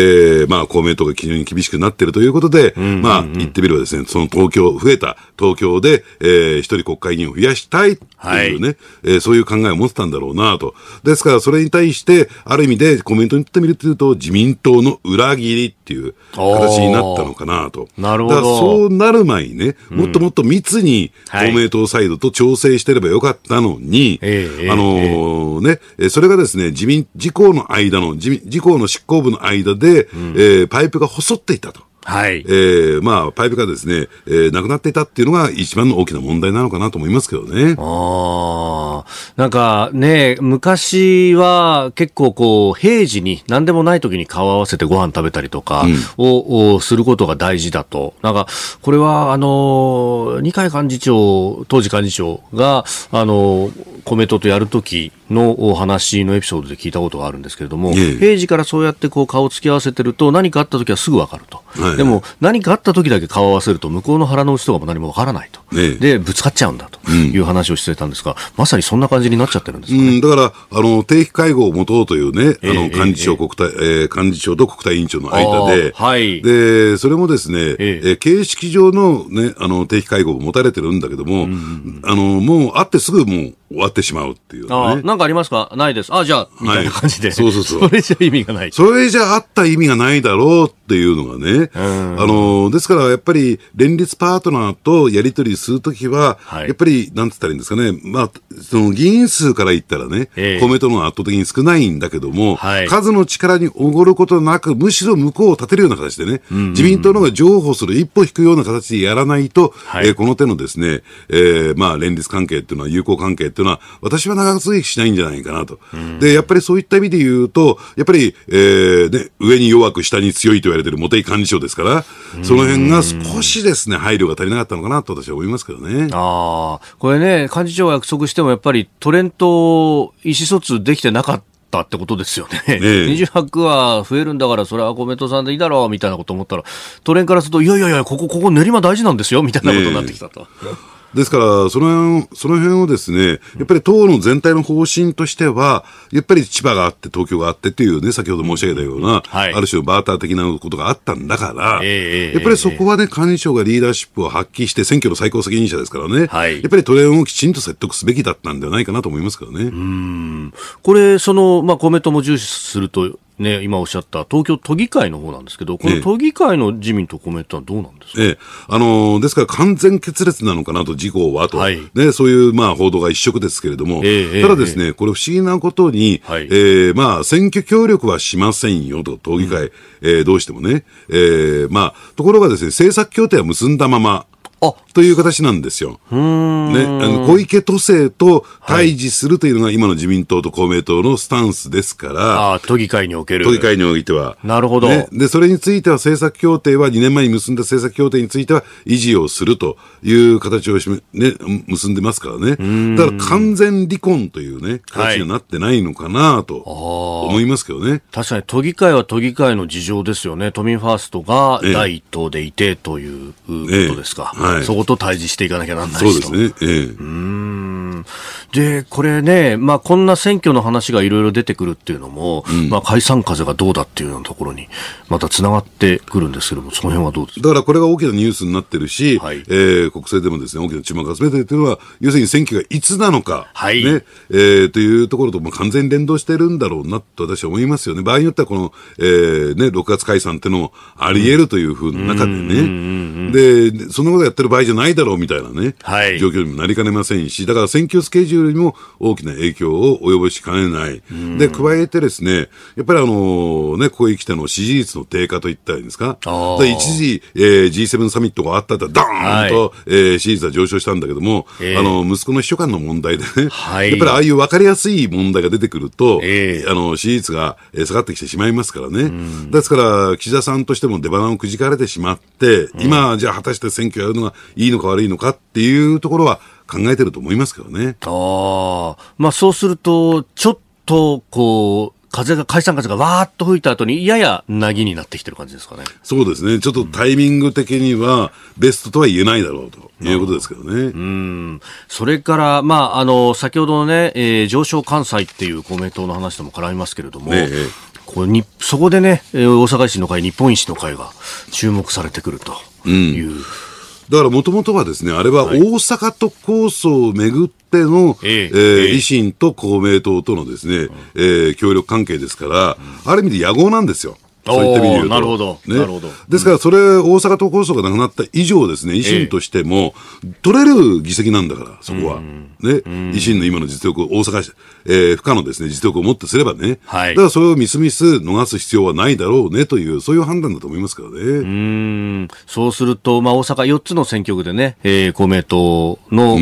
ーまあ、公明党が非常に厳しくなっているということで、うんうんうん、まあ、言ってみればですねその東京、増えた東京で、えー、一人国会議員を増やしたいっていうね、はい、えー、そういう考えを持ってたんだろうなと。ですから、それに対して、ある意味でコメントにとってみるというと、自民党の裏切りっていう形になったのかなと。なるほど。だからそうなる前にね、もっともっと密に公明党サイドと調整してればよかったのに、はい、あのー、ね、それがですね、自民、自公の間の、自公の執行部の間で、うん、えー、パイプが細っていたと。はい。えー、まあ、パイプがですね、えー、なくなっていたっていうのが一番の大きな問題なのかなと思いますけどね。ああ。なんかね、昔は結構こう、平時に何でもない時に顔合わせてご飯食べたりとかを、うん、することが大事だと。なんか、これはあの、二階幹事長、当時幹事長が、あの、公明党とやるときのお話のエピソードで聞いたことがあるんですけれども、平時からそうやってこう顔を突き合わせてると何かあった時はすぐわかると。はいでも何かあった時だけ顔を合わせると向こうの腹の内とかも何もわからないと、ええ、でぶつかっちゃうんだという話をしてたんですが、うん、まさにそんな感じになっちゃってるんです、ね、うん、だからあの定期会合を持とうというね、あの幹事長国対、ええ、幹事長と国対委員長の間で、はい、でそれもですね、ええ形式上の,、ね、あの定期会合を持たれてるんだけども、うん、あのもう会ってすぐもう終わってしまうっていう、ね、あなんかありますかないです。あじゃあ、みたいな感じで。はい、そうそうそう。それじゃ意味がない。それじゃあった意味がないだろうっていうのがね。あの、ですからやっぱり、連立パートナーとやり取りするときは、はい、やっぱり、なんつったらいいんですかね。まあ、その議員数から言ったらね、えー、公明党の圧倒的に少ないんだけども、はい、数の力におごることなく、むしろ向こうを立てるような形でね、うんうんうん、自民党の方が譲歩する一歩引くような形でやらないと、はい、えー、この手のですね、えー、まあ、連立関係っていうのは友好関係ていうのは、私は長続きしないんじゃないかなと。で、やっぱりそういった意味で言うと、やっぱり、えー、ね、上に弱く下に強いと言われてる茂木幹事長ですから、その辺が少しですね、配慮が足りなかったのかなと私は思いますけどね。あこれね、幹事長が約束してもやっぱりトレント意思疎通できてなかった。ってことですよね、え28は増えるんだから、それは公明党さんでいいだろうみたいなこと思ったら、都連からすると、いやいやいや、ここ、ここ練馬大事なんですよみたいなことになってきたと。ですから、その辺、その辺をですね、やっぱり党の全体の方針としては、やっぱり千葉があって、東京があってっていうね、先ほど申し上げたような、ある種のバーター的なことがあったんだから、やっぱりそこはね、幹事長がリーダーシップを発揮して、選挙の最高責任者ですからね、やっぱりトレーンをきちんと説得すべきだったんではないかなと思いますからね。うんこれ、その、まあ、公明党も重視するとね、今おっしゃった東京都議会の方なんですけど、この都議会の自民と公明トはどうなんですか、ええ、あのー、ですから完全決裂なのかなと、自公はと、はい、ね、そういうまあ報道が一色ですけれども、え、ただですね、これ不思議なことに、はい、えー、まあ、選挙協力はしませんよと、都議会、うん、えー、どうしてもね、えーまあ、ところがですね、政策協定は結んだまま、という形なんですよ。ね、あの小池都政と対峙するというのが今の自民党と公明党のスタンスですから。ああ、都議会における。都議会においては。なるほど、ね、で、それについては政策協定は2年前に結んだ政策協定については維持をするという形をしめ、ね、結んでますからね。だから完全離婚というね、形になってないのかなと思いますけどね、はい、確かに都議会は都議会の事情ですよね。都民ファーストが第一党でいてということですか。えええはい、そこと対峙していかなきゃなんないしそうですね。えー、うんで、これね、まあ、こんな選挙の話がいろいろ出てくるっていうのも、うん、まあ、解散風がどうだっていうようなところに、また繋がってくるんですけども、その辺はどうですだからこれが大きなニュースになってるし、はい、えー、国政でもですね、大きな注目を集めてるというのは、要するに選挙がいつなのか、はいねえー、というところとも完全に連動してるんだろうなと私は思いますよね。場合によってはこの、えーね、6月解散っていうのもあり得るというふうな中でね、で、そのことやってる場合じゃないだろうみたいなね、はい、状況にもなりかねませんし、だから選挙スケジュールにも大きな影響を及ぼしかねない。で、加えてですね、やっぱりあの、ね、ここへ来ての支持率の低下といったらいいんですか、一時、えー、G7 サミットがあったと、ドーンと、はい、えー、支持率は上昇したんだけども、えー、あの、息子の秘書官の問題でね、はい、やっぱりああいう分かりやすい問題が出てくると、えー、あの、支持率が下がってきてしまいますからね。ですから、岸田さんとしても出花をくじかれてしまって、今、じゃあ果たして選挙やるのががいいのか悪いのかっていうところは考えてると思いますけどね。ああ。まあそうすると、ちょっと、こう、風が、解散風がわーっと吹いた後に、ややなぎになってきてる感じですかね。そうですね。ちょっとタイミング的には、ベストとは言えないだろうということですけどね。うん。それから、まあ、あの、先ほどのね、えー、上昇関西っていう公明党の話とも絡みますけれども、ねこにそこでね、大阪維新の会、日本維新の会が注目されてくるという、うんだからもともとはですね、あれは大阪都構想をめぐっての、はい、えー、えー、維新と公明党とのですね、えー、協力関係ですから、ある意味で野望なんですよ。そういった意味で言うと。なるほど。ね、なるほど。ですから、それ、大阪都構想がなくなった以上ですね、維新としても、取れる議席なんだから、そこは。ね、維新の今の実力を、大阪、えー、不可のですね、実力をもってすればね、はい、だからそれをみすみす逃す必要はないだろうねという、そういう判断だと思いますからね。うんそうすると、まあ、大阪4つの選挙区でね、えー、公明党の、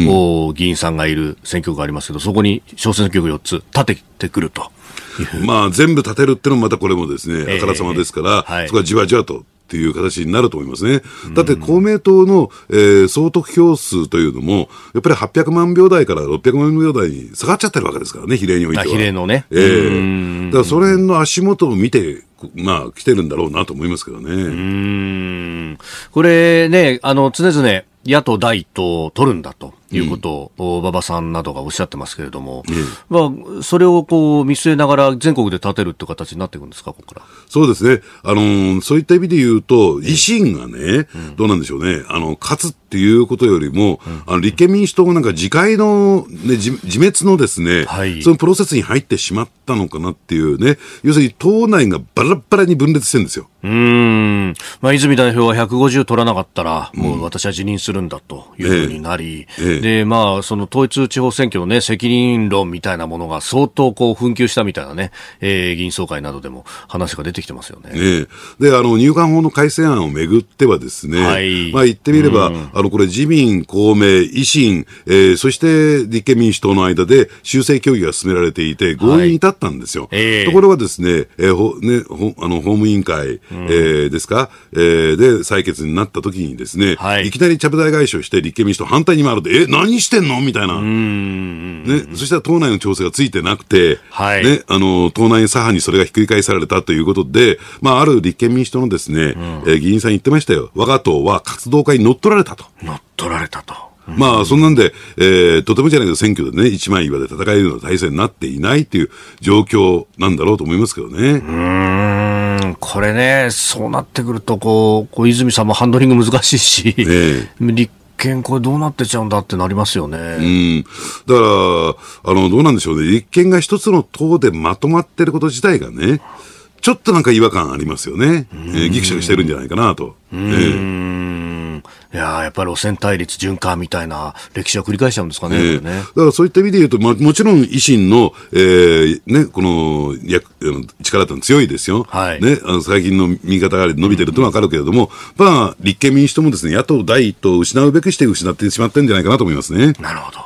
うん、議員さんがいる選挙区がありますけど、そこに小選挙区4つ立ててくると。まあ、全部立てるっていうのもまたこれもですね、あからさまですから、えーはい、そこはじわじわと。っていう形になると思いますね。だって公明党の、えー、総得票数というのも、やっぱり800万票台から600万票台に下がっちゃってるわけですからね、比例においては。比例のね。ええー、だからその辺の足元を見てまあ、来てるんだろうなと思いますけどね。うんこれね、あの、常々、野党第一党を取るんだと。いうことを、馬場さんなどがおっしゃってますけれども、まあ、それをこう見据えながら全国で立てるって形になっていくんですか、ここからそうですね、あのー、そういった意味で言うと、維新がね、どうなんでしょうね、あの勝つっていうことよりも、あの立憲民主党がなんか自戒の、ね、自滅のですね、はい、そのプロセスに入ってしまったのかなっていうね、要するに党内がばらばらに分裂してるんですよ。うんまあ、泉代表は150取らなかったら、もう私は辞任するんだというふうになり、えええで、まあ、その統一地方選挙のね、責任論みたいなものが相当こう、紛糾したみたいなね、えー、議員総会などでも話が出てきてますよね。で、あの、入管法の改正案をめぐってはですね、はい、まあ、言ってみれば、うん、あの、これ自民、公明、維新、えー、そして立憲民主党の間で修正協議が進められていて、合意に至ったんですよ。はいえー、ところがですね、えー、ほねほあの法務委員会、えー、ですか、えー、で採決になった時にですね、はい、いきなりちゃぶ台返しをして立憲民主党反対に回るで、え何してんのみたいな。ね、そしたら党内の調整がついてなくて、はい、ね、あの、党内左派にそれがひっくり返されたということで、まあ、ある立憲民主党のですね、うん、えー、議員さん言ってましたよ。我が党は活動家に乗っ取られたと。乗っ取られたと。まあ、そんなんで、えー、とてもじゃないけど選挙でね、一枚岩で戦えるような体制になっていないっていう状況なんだろうと思いますけどね。うんこれね、そうなってくるとこう、小泉さんもハンドリング難しいし、え、立見、これどうなってちゃうんだってなりますよね。うん。だから、あの、どうなんでしょうね。立憲が一つの党でまとまってること自体がね、ちょっとなんか違和感ありますよね。えー、ギクシャクしてるんじゃないかなと。えーいややっぱり路線対立、循環みたいな歴史は繰り返しちゃうんですかね、えー、だからそういった意味で言うと、まあ、もちろん維新の、えーね、この力って強いですよ、はいね、あの最近の右肩が伸びてるとは分かるけれども、うん、まあ、立憲民主党もです、ね、野党第一党を失うべくして失ってしまっるんじゃないかなと思いますね。なるほど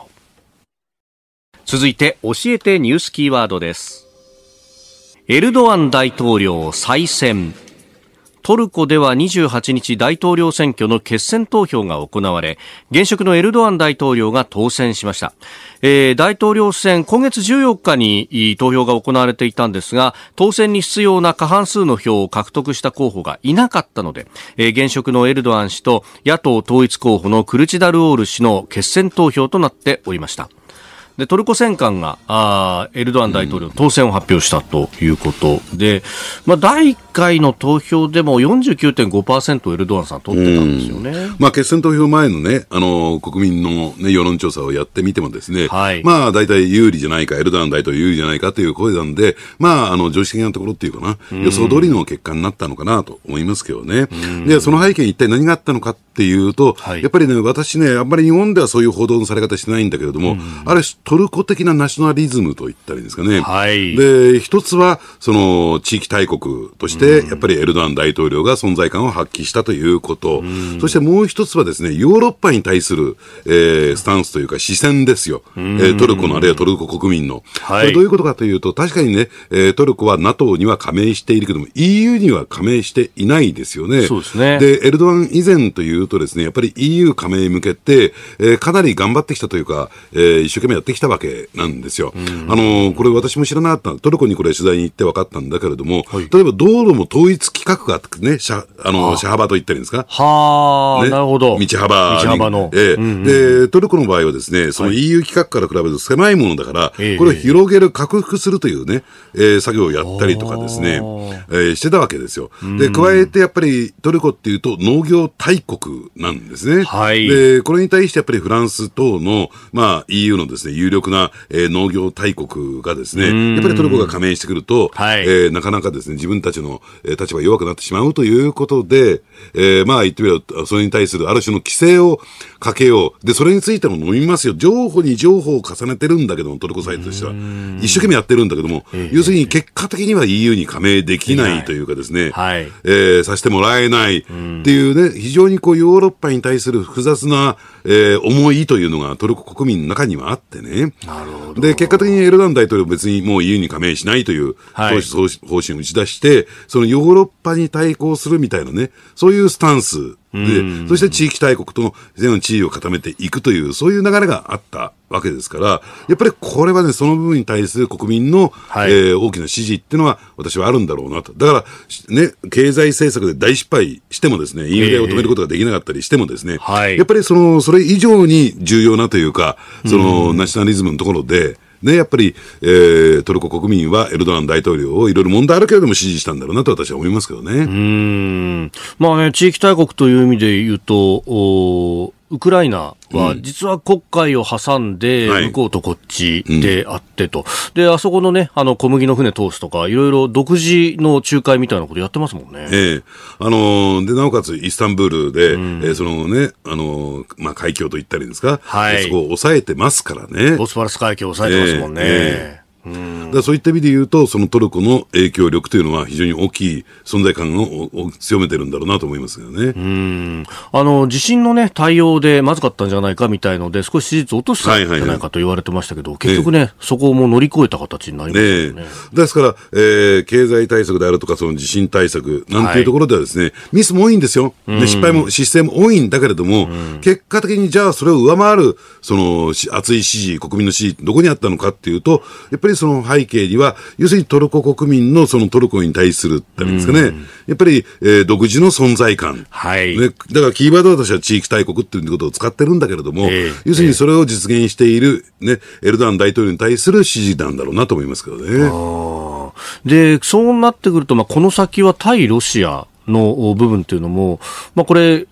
続いて教えてニュースキーワードですエルドアン大統領再選トルコでは28日大統領選挙の決選投票が行われ現職のエルドアン大統領が当選しました、えー、大統領選今月14日に投票が行われていたんですが当選に必要な過半数の票を獲得した候補がいなかったので、えー、現職のエルドアン氏と野党統一候補のクルチダルオール氏の決選投票となっておりましたでトルコ戦艦があエルドアン大統領の当選を発表したということで、うん、まあ、第1回の投票でも49.5%エルドアンさん取ってたんですよね、まあ、決選投票前の,、ね、あの国民の、ね、世論調査をやってみてもですね、はい、まあ、大体有利じゃないかエルドアン大統領有利じゃないかという声なんで、まあ、あの常識的なところっていうかな、うん、予想通りの結果になったのかなと思いますけどね、でその背景に一体何があったのかっていうと、はい、やっぱりね私ねあんまり日本ではそういう報道のされ方してないんだけれども、あれトルコ的なナショナリズムといったらいいんですかね。はい。で、一つは、その、地域大国として、やっぱりエルドアン大統領が存在感を発揮したということ。そしてもう一つはですね、ヨーロッパに対する、えー、スタンスというか視線ですよ。えー、トルコの、あるいはトルコ国民の。はい。どういうことかというと、確かにね、えー、トルコは NATO には加盟しているけども、EU には加盟していないですよね。そうですね。で、エルドアン以前というとですね、やっぱり EU 加盟に向けて、えー、かなり頑張ってきたというか、えー、一生懸命やってきたきたわけなんですよ。うんあの、これ私も知らなかった、トルコにこれ取材に行って分かったんだけれども、はい、例えば道路も統一規格があってね、車、あの、車幅と言ったりですかはあ、ね、なるほど。道幅。道幅の。えー、うんうん、で、トルコの場合はですね、その EU 規格から比べると狭いものだから、はい、これを広げる、拡幅するというね、えー、作業をやったりとかですね、えー、してたわけですよ。で、加えてやっぱりトルコっていうと農業大国なんですね。はい。で、これに対してやっぱりフランス等の、まあ EU のですね、有力な、えー、農業大国がですね、やっぱりトルコが加盟してくると、はい、えー、なかなかですね、自分たちの、えー、立場弱くなってしまうということで、えー、まあ言ってみれば、それに対するある種の規制をかけよう。で、それについても飲みますよ。情報に情報を重ねてるんだけども、トルコサイトとしては。一生懸命やってるんだけども、えー、要するに結果的には EU に加盟できないというかですね、はい、えー、させてもらえないっていうね、非常にこうヨーロッパに対する複雑な、えー、思いというのがトルコ国民の中にはあってね。なるほど。で、結果的にエルダン大統領別にもう EU に加盟しないという、はい、方針を打ち出して、そのヨーロッパに対抗するみたいなね、そういうスタンスで、そして地域大国との全地位を固めていくという、そういう流れがあったわけですから、やっぱりこれはね、その部分に対する国民の、はい、えー、大きな支持っていうのは、私はあるんだろうなと。だから、ね、経済政策で大失敗してもですね、インフレを止めることができなかったりしてもですね、えー、やっぱりその、それ以上に重要なというか、その、ナショナリズムのところで、ね、やっぱり、えー、トルコ国民はエルドアン大統領をいろいろ問題あるけれども支持したんだろうなと私は思いますけどね。うん。まあね、地域大国という意味で言うと、おウクライナは、実は国会を挟んで、向こうとこっちであってと、で、あそこのね、あの小麦の船通すとか、いろいろ独自の仲介みたいなことやってますもんね。ええー、あのー、で、なおかつイスタンブールで、うん、えー、そのね、あのー、まあ、海峡と言ったりですか、はい、そこを抑えてますからね。ボスパラス海峡を抑えてますもんね。えーえーだそういった意味で言うと、そのトルコの影響力というのは非常に大きい存在感を強めてるんだろうなと思いますよね。うんあの地震の、ね、対応でまずかったんじゃないかみたいので、少し支持落としたんじゃないかと言われてましたけど、はいはいはい、結局ね、えそこも乗り越えた形になりまし、ねですから、えー、経済対策であるとか、その地震対策なんていうところではですね、はい、ミスも多いんですよ、で失敗も、失勢も多いんだけれども、結果的にじゃあ、それを上回るその熱い支持、国民の支持、どこにあったのかっていうと、やっぱりりその背景には、要するにトルコ国民のそのトルコに対するってですかね、やっぱり、えー、独自の存在感、はいね。だからキーワードは私は地域大国っていうことを使ってるんだけれども、えー、要するにそれを実現している、ね、エルドアン大統領に対する支持なんだろうなと思いますけどね。で、そうなってくると、まあ、この先は対ロシアの部分というのも、まあ、これ、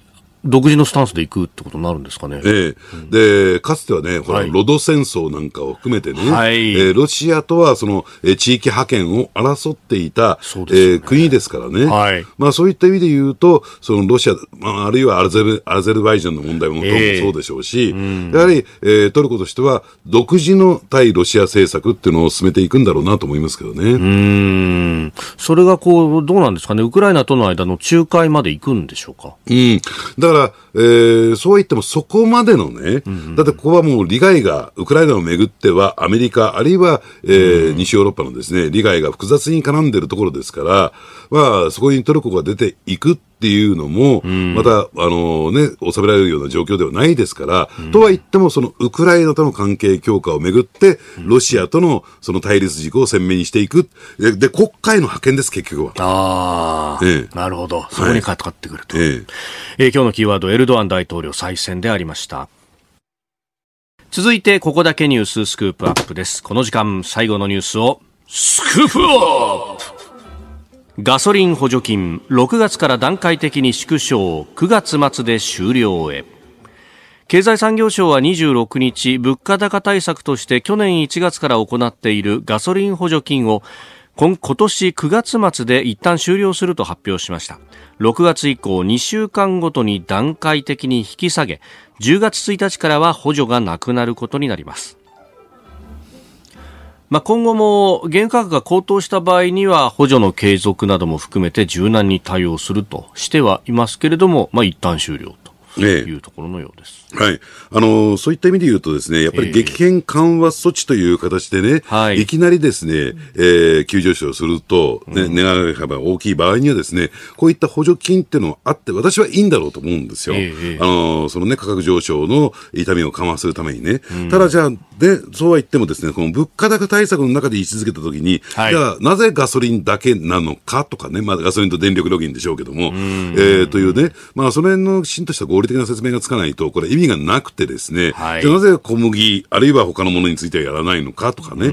独自のスタンスで行くってことになるんですかね。ええ。で、かつてはね、ほら、はい、ロド戦争なんかを含めてね、はい、えー、ロシアとはその、えー、地域覇権を争っていた、ね、えー、国ですからね。はい。まあそういった意味で言うと、そのロシア、まあ、あるいはアルゼルアルゼルバイジャンの問題もそうでしょうし、えーうん、やはり、えー、トルコとしては、独自の対ロシア政策っていうのを進めていくんだろうなと思いますけどね。うん。それがこう、どうなんですかね、ウクライナとの間の仲介まで行くんでしょうか。うん。だだから、えー、そうは言ってもそこまでのね、うんうん、だってここはもう利害が、ウクライナをめぐってはアメリカ、あるいは、えー、うん、西ヨーロッパのですね、利害が複雑に絡んでるところですから、まあ、そこにトルコが出ていくっていうのも、また、あのね、収められるような状況ではないですから、うん、とは言っても、そのウクライナとの関係強化をめぐって、ロシアとのその対立軸を鮮明にしていく。で、国会の派遣です、結局は。ああ、ええ、なるほど。そこにかかってくると。はい、えええ今日のキーワード、エルドアン大統領再選でありました。続いて、ここだけニューススクープアップです。この時間、最後のニュースを、スクープアップガソリン補助金6月から段階的に縮小9月末で終了へ経済産業省は26日物価高対策として去年1月から行っているガソリン補助金を今年9月末で一旦終了すると発表しました6月以降2週間ごとに段階的に引き下げ10月1日からは補助がなくなることになりますまあ、今後も原価格が高騰した場合には補助の継続なども含めて柔軟に対応するとしてはいますけれども、まあ、一旦終了いうところのようです、ええ、はい、あのそういった意味で言うとです、ね、やっぱり激変緩和措置という形でね、え、いきなりですね、えー、急上昇すると、ね、値上がり幅が大きい場合にはです、ね、こういった補助金っていうのはあって、私はいいんだろうと思うんですよ、あのその、ね、価格上昇の痛みを緩和するためにね。ただじゃあでそうは言ってもですね、この物価高対策の中で位置づけたときに、はい、じゃあなぜガソリンだけなのかとかね、まあ、ガソリンと電力料金でしょうけども、えー、というね、まあ、その辺のきちんとした合合理的な説明がつかないと、これ意味がなくてですね、はい、じゃなぜ小麦、あるいは他のものについてはやらないのかとかね、うえ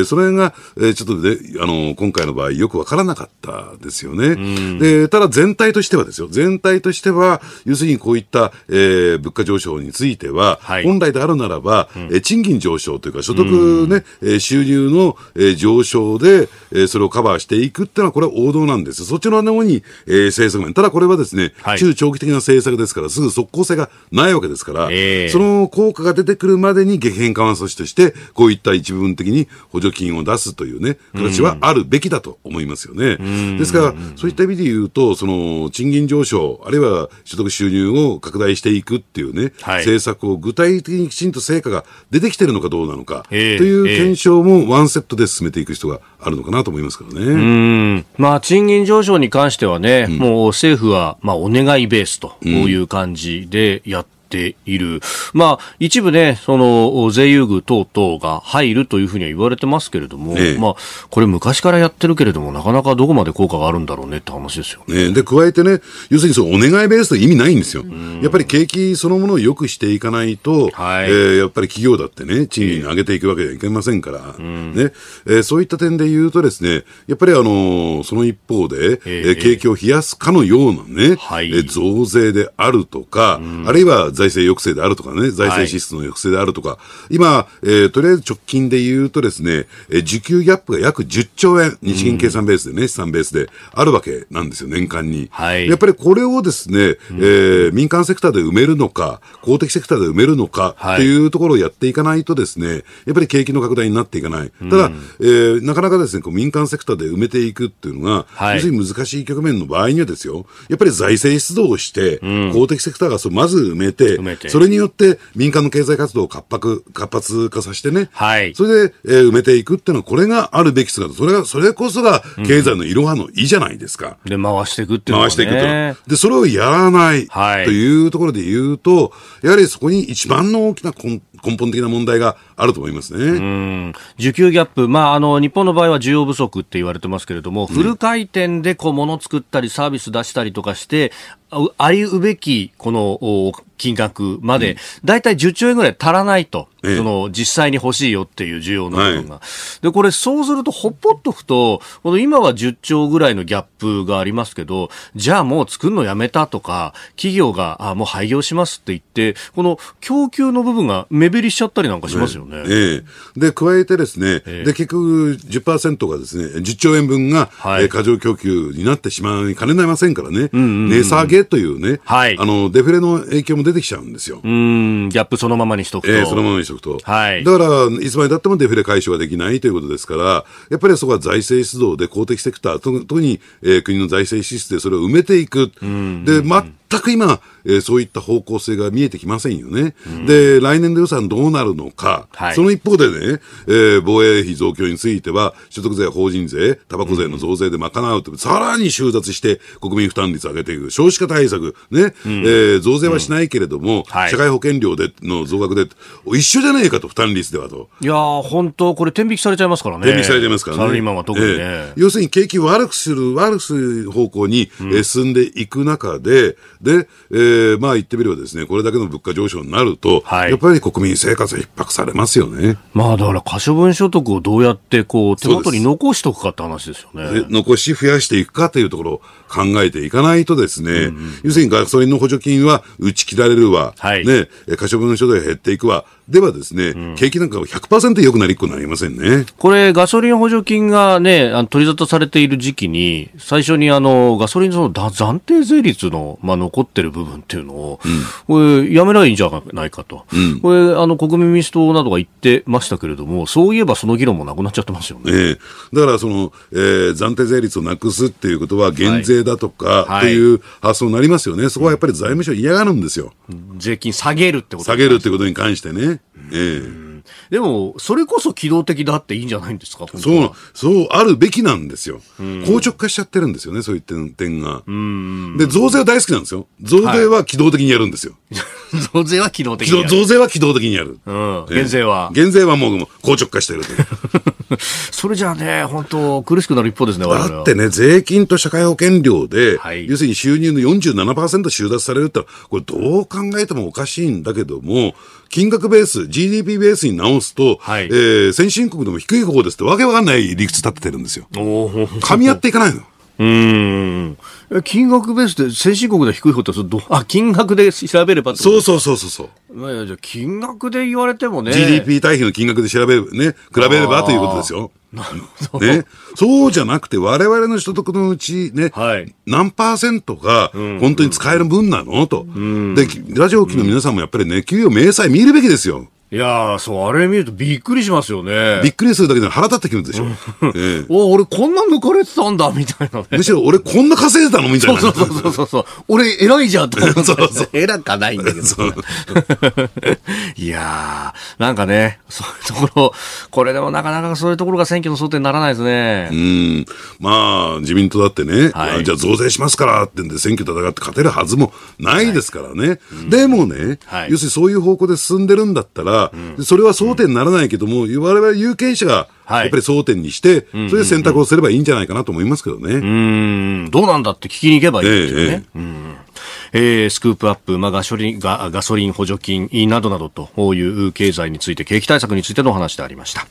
ー、それが、えー、ちょっとで、あの、今回の場合よくわからなかったですよね、で。ただ全体としてはですよ、全体としては、要するにこういった、えー、物価上昇については、はい、本来であるならば、うん、賃金上昇というか、所得ね、収入の上昇で、それをカバーしていくっていうのは、これは王道なんです。そっちの方に、えー、政策面。ただこれはですね、はい、中長期的な政策ですから、すぐ即効性がないわけですから、えー、その効果が出てくるまでに激変緩和措置として、こういった一部分的に補助金を出すというね、形はあるべきだと思いますよね。うん、ですから、そういった意味で言うと、その賃金上昇、あるいは所得収入を拡大していくっていうね、はい、政策を具体的にきちんと成果が出てきてるのかどうなのか、えー、という検証もワンセットで進めていく人があるのかなと思いますけどね。まあ、賃金上昇に関してはね、うん、もう政府は、まあ、お願いベースという感じでやってている。まあ、一部ね、その、税優遇等々が入るというふうには言われてますけれども、ええ、まあ、これ昔からやってるけれども、なかなかどこまで効果があるんだろうねって話ですよね。で、加えてね、要するにそのお願いベースで意味ないんですよ。やっぱり景気そのものを良くしていかないと、はい、えー、やっぱり企業だってね、賃金上げていくわけにはいけませんから、ねえー、そういった点で言うとですね、やっぱりあのその一方で、ええー、景気を冷やすかのようなね、はい、えー、増税であるとか、あるいは財政抑制であるとかね、財政支出の抑制であるとか、はい、今、えー、とりあえず直近で言うとですね、えー、需給ギャップが約10兆円、日銀計算ベースでね、資産ベースであるわけなんですよ、年間に。はい、やっぱりこれをですね、えー、民間セクターで埋めるのか、公的セクターで埋めるのか、っていうところをやっていかないとですね、やっぱり景気の拡大になっていかない。ただ、えー、なかなかですね、こう民間セクターで埋めていくっていうのが、はい、非常に難しい局面の場合にはですよ、やっぱり財政出動をして、公的セクターがまず埋めて、て、それによって民間の経済活動を活発活発化させてね、はい、それで、えー、埋めていくっていうのは、これがあるべき姿、それがそれこそが経済のいろはのいじゃないですか。うん、で、回していくっていうのは、ね、回していくっていうで、それをやらないというところで言うと、はい、やはりそこに一番の大きな根根本的な問題があると思いますね需給ギャップ、まああの、日本の場合は需要不足って言われてますけれども、フル回転でこう物作ったり、サービス出したりとかして、ありうべきこの金額まで、大体10兆円ぐらい足らないと。ええ、その実際に欲しいよっていう需要の部分が、はい、でこれ、そうすると、ほっぽっとくと、この今は10兆ぐらいのギャップがありますけど、じゃあもう作るのやめたとか、企業があもう廃業しますって言って、この供給の部分が目減りしちゃったりなんかしますよね。ええ、で加えてですね、で結局10%がですね、10兆円分が、はい、過剰供給になってしまいかねないませんからね、値、うん下げというね、はい、あのデフレの影響も出てきちゃうんですよ。うんギャップそのままにしとくと。ええ、そのままにしと、はい、だからいつまでたってもデフレ解消はできないということですから、やっぱりそこは財政出動で公的セクター、特に、えー、国の財政支出でそれを埋めていく、うんうんうん、で全く今、えー、そういった方向性が見えてきませんよね。うん、で、来年度予算どうなるのか、はい、その一方でね、えー、防衛費増強については、所得税、法人税、たばこ税の増税で賄うと、うん、さらに収奪して国民負担率上げていく、少子化対策、ね、うん、えー、増税はしないけれども、はい、社会保険料での増額で、一緒じゃないかと、負担率ではと。いやー、本当、これ、天引きされちゃいますからね。天引きされちゃいますからね。サラリーマンは特にね、えー。要するに景気悪くする、悪くする方向に、うえー、進んでいく中で、で、えーー、まあ言ってみればですね、これだけの物価上昇になると、はい、やっぱり国民生活は逼迫されますよね。まあだから可処分所得をどうやってこう手元に残しとくかって話ですよね。残し増やしていくかというところ、考えていかないとですね、うんうん、要するにガソリンの補助金は打ち切られるわ、はい、ね、可処分所得が減っていくわ、ではですね、うん、景気なんかは100%良くなりっこなりませんね。これ、ガソリン補助金がね、あの取り沙汰されている時期に、最初にあの、ガソリンの暫定税率の、まあ、残ってる部分っていうのを、うん、これ、やめないんじゃないかと。うん、これ、あの、国民民主党などが言ってましたけれども、そういえばその議論もなくなっちゃってますよね。だから、その、えー、暫定税率をなくすっていうことは、減税、はい税だとかっていう発想になりますよね、そこはやっぱり財務省嫌がるんですよ。税金下げるってこと下げるってことに関してね。ええでも、それこそ機動的だっていいんじゃないんですかそう、そうあるべきなんですよ。硬直化しちゃってるんですよね、そういう点点が。で、増税は大好きなんですよ。増税は機動的にやるんですよ。はい 増税は機能的に増税は機動的にやる。うん。減税は。減税はもう、硬直化してる。それじゃあね、本当苦しくなる一方ですね、だってね、税金と社会保険料で、はい、要するに収入の47%収奪されるってこれどう考えてもおかしいんだけども、金額ベース、GDP ベースに直すと、はい、えー、先進国でも低い方ですってわけわかんない理屈立ててるんですよ。噛み合っていかないの。うん金額ベースで先進国で低い方ってあ金額で調べればそうそうそうそうそう、まあ、じゃ金額で言われてもね GDP 対比の金額で調べるね比べればということですよなるほど、ね、そうじゃなくて我々の所得のうちね、はい、何パーセントが本当に使える分なの、とでラジオ機の皆さんもやっぱりね給与明細見るべきですよいやそう、あれ見るとびっくりしますよね。びっくりするだけで腹立ってくるでしょ。ん。う お俺こんな抜かれてたんだ、みたいなね。むしろ俺こんな稼いでたのみたいな。そうそうそうそう。俺偉いじゃんと思って。そうそう。偉かないんだけど。いやー、なんかね、そういうところ、これでもなかなかそういうところが選挙の争点にならないですね。うん。まあ、自民党だってね、はい、じゃあ増税しますからってんで選挙戦って勝てるはずもないですからね。はい、でもね、はい、要するにそういう方向で進んでるんだったら、それは争点にならないけども、我々有権者が、やっぱり争点にして、それで選択をすればいいんじゃないかなと思いますけどね。うん、どうなんだって聞きに行けばいいですよね。ええうんえー、スクープアップ、まあ、ガソリンガガソリン補助金などなどという経済について景気対策についてのお話でありました。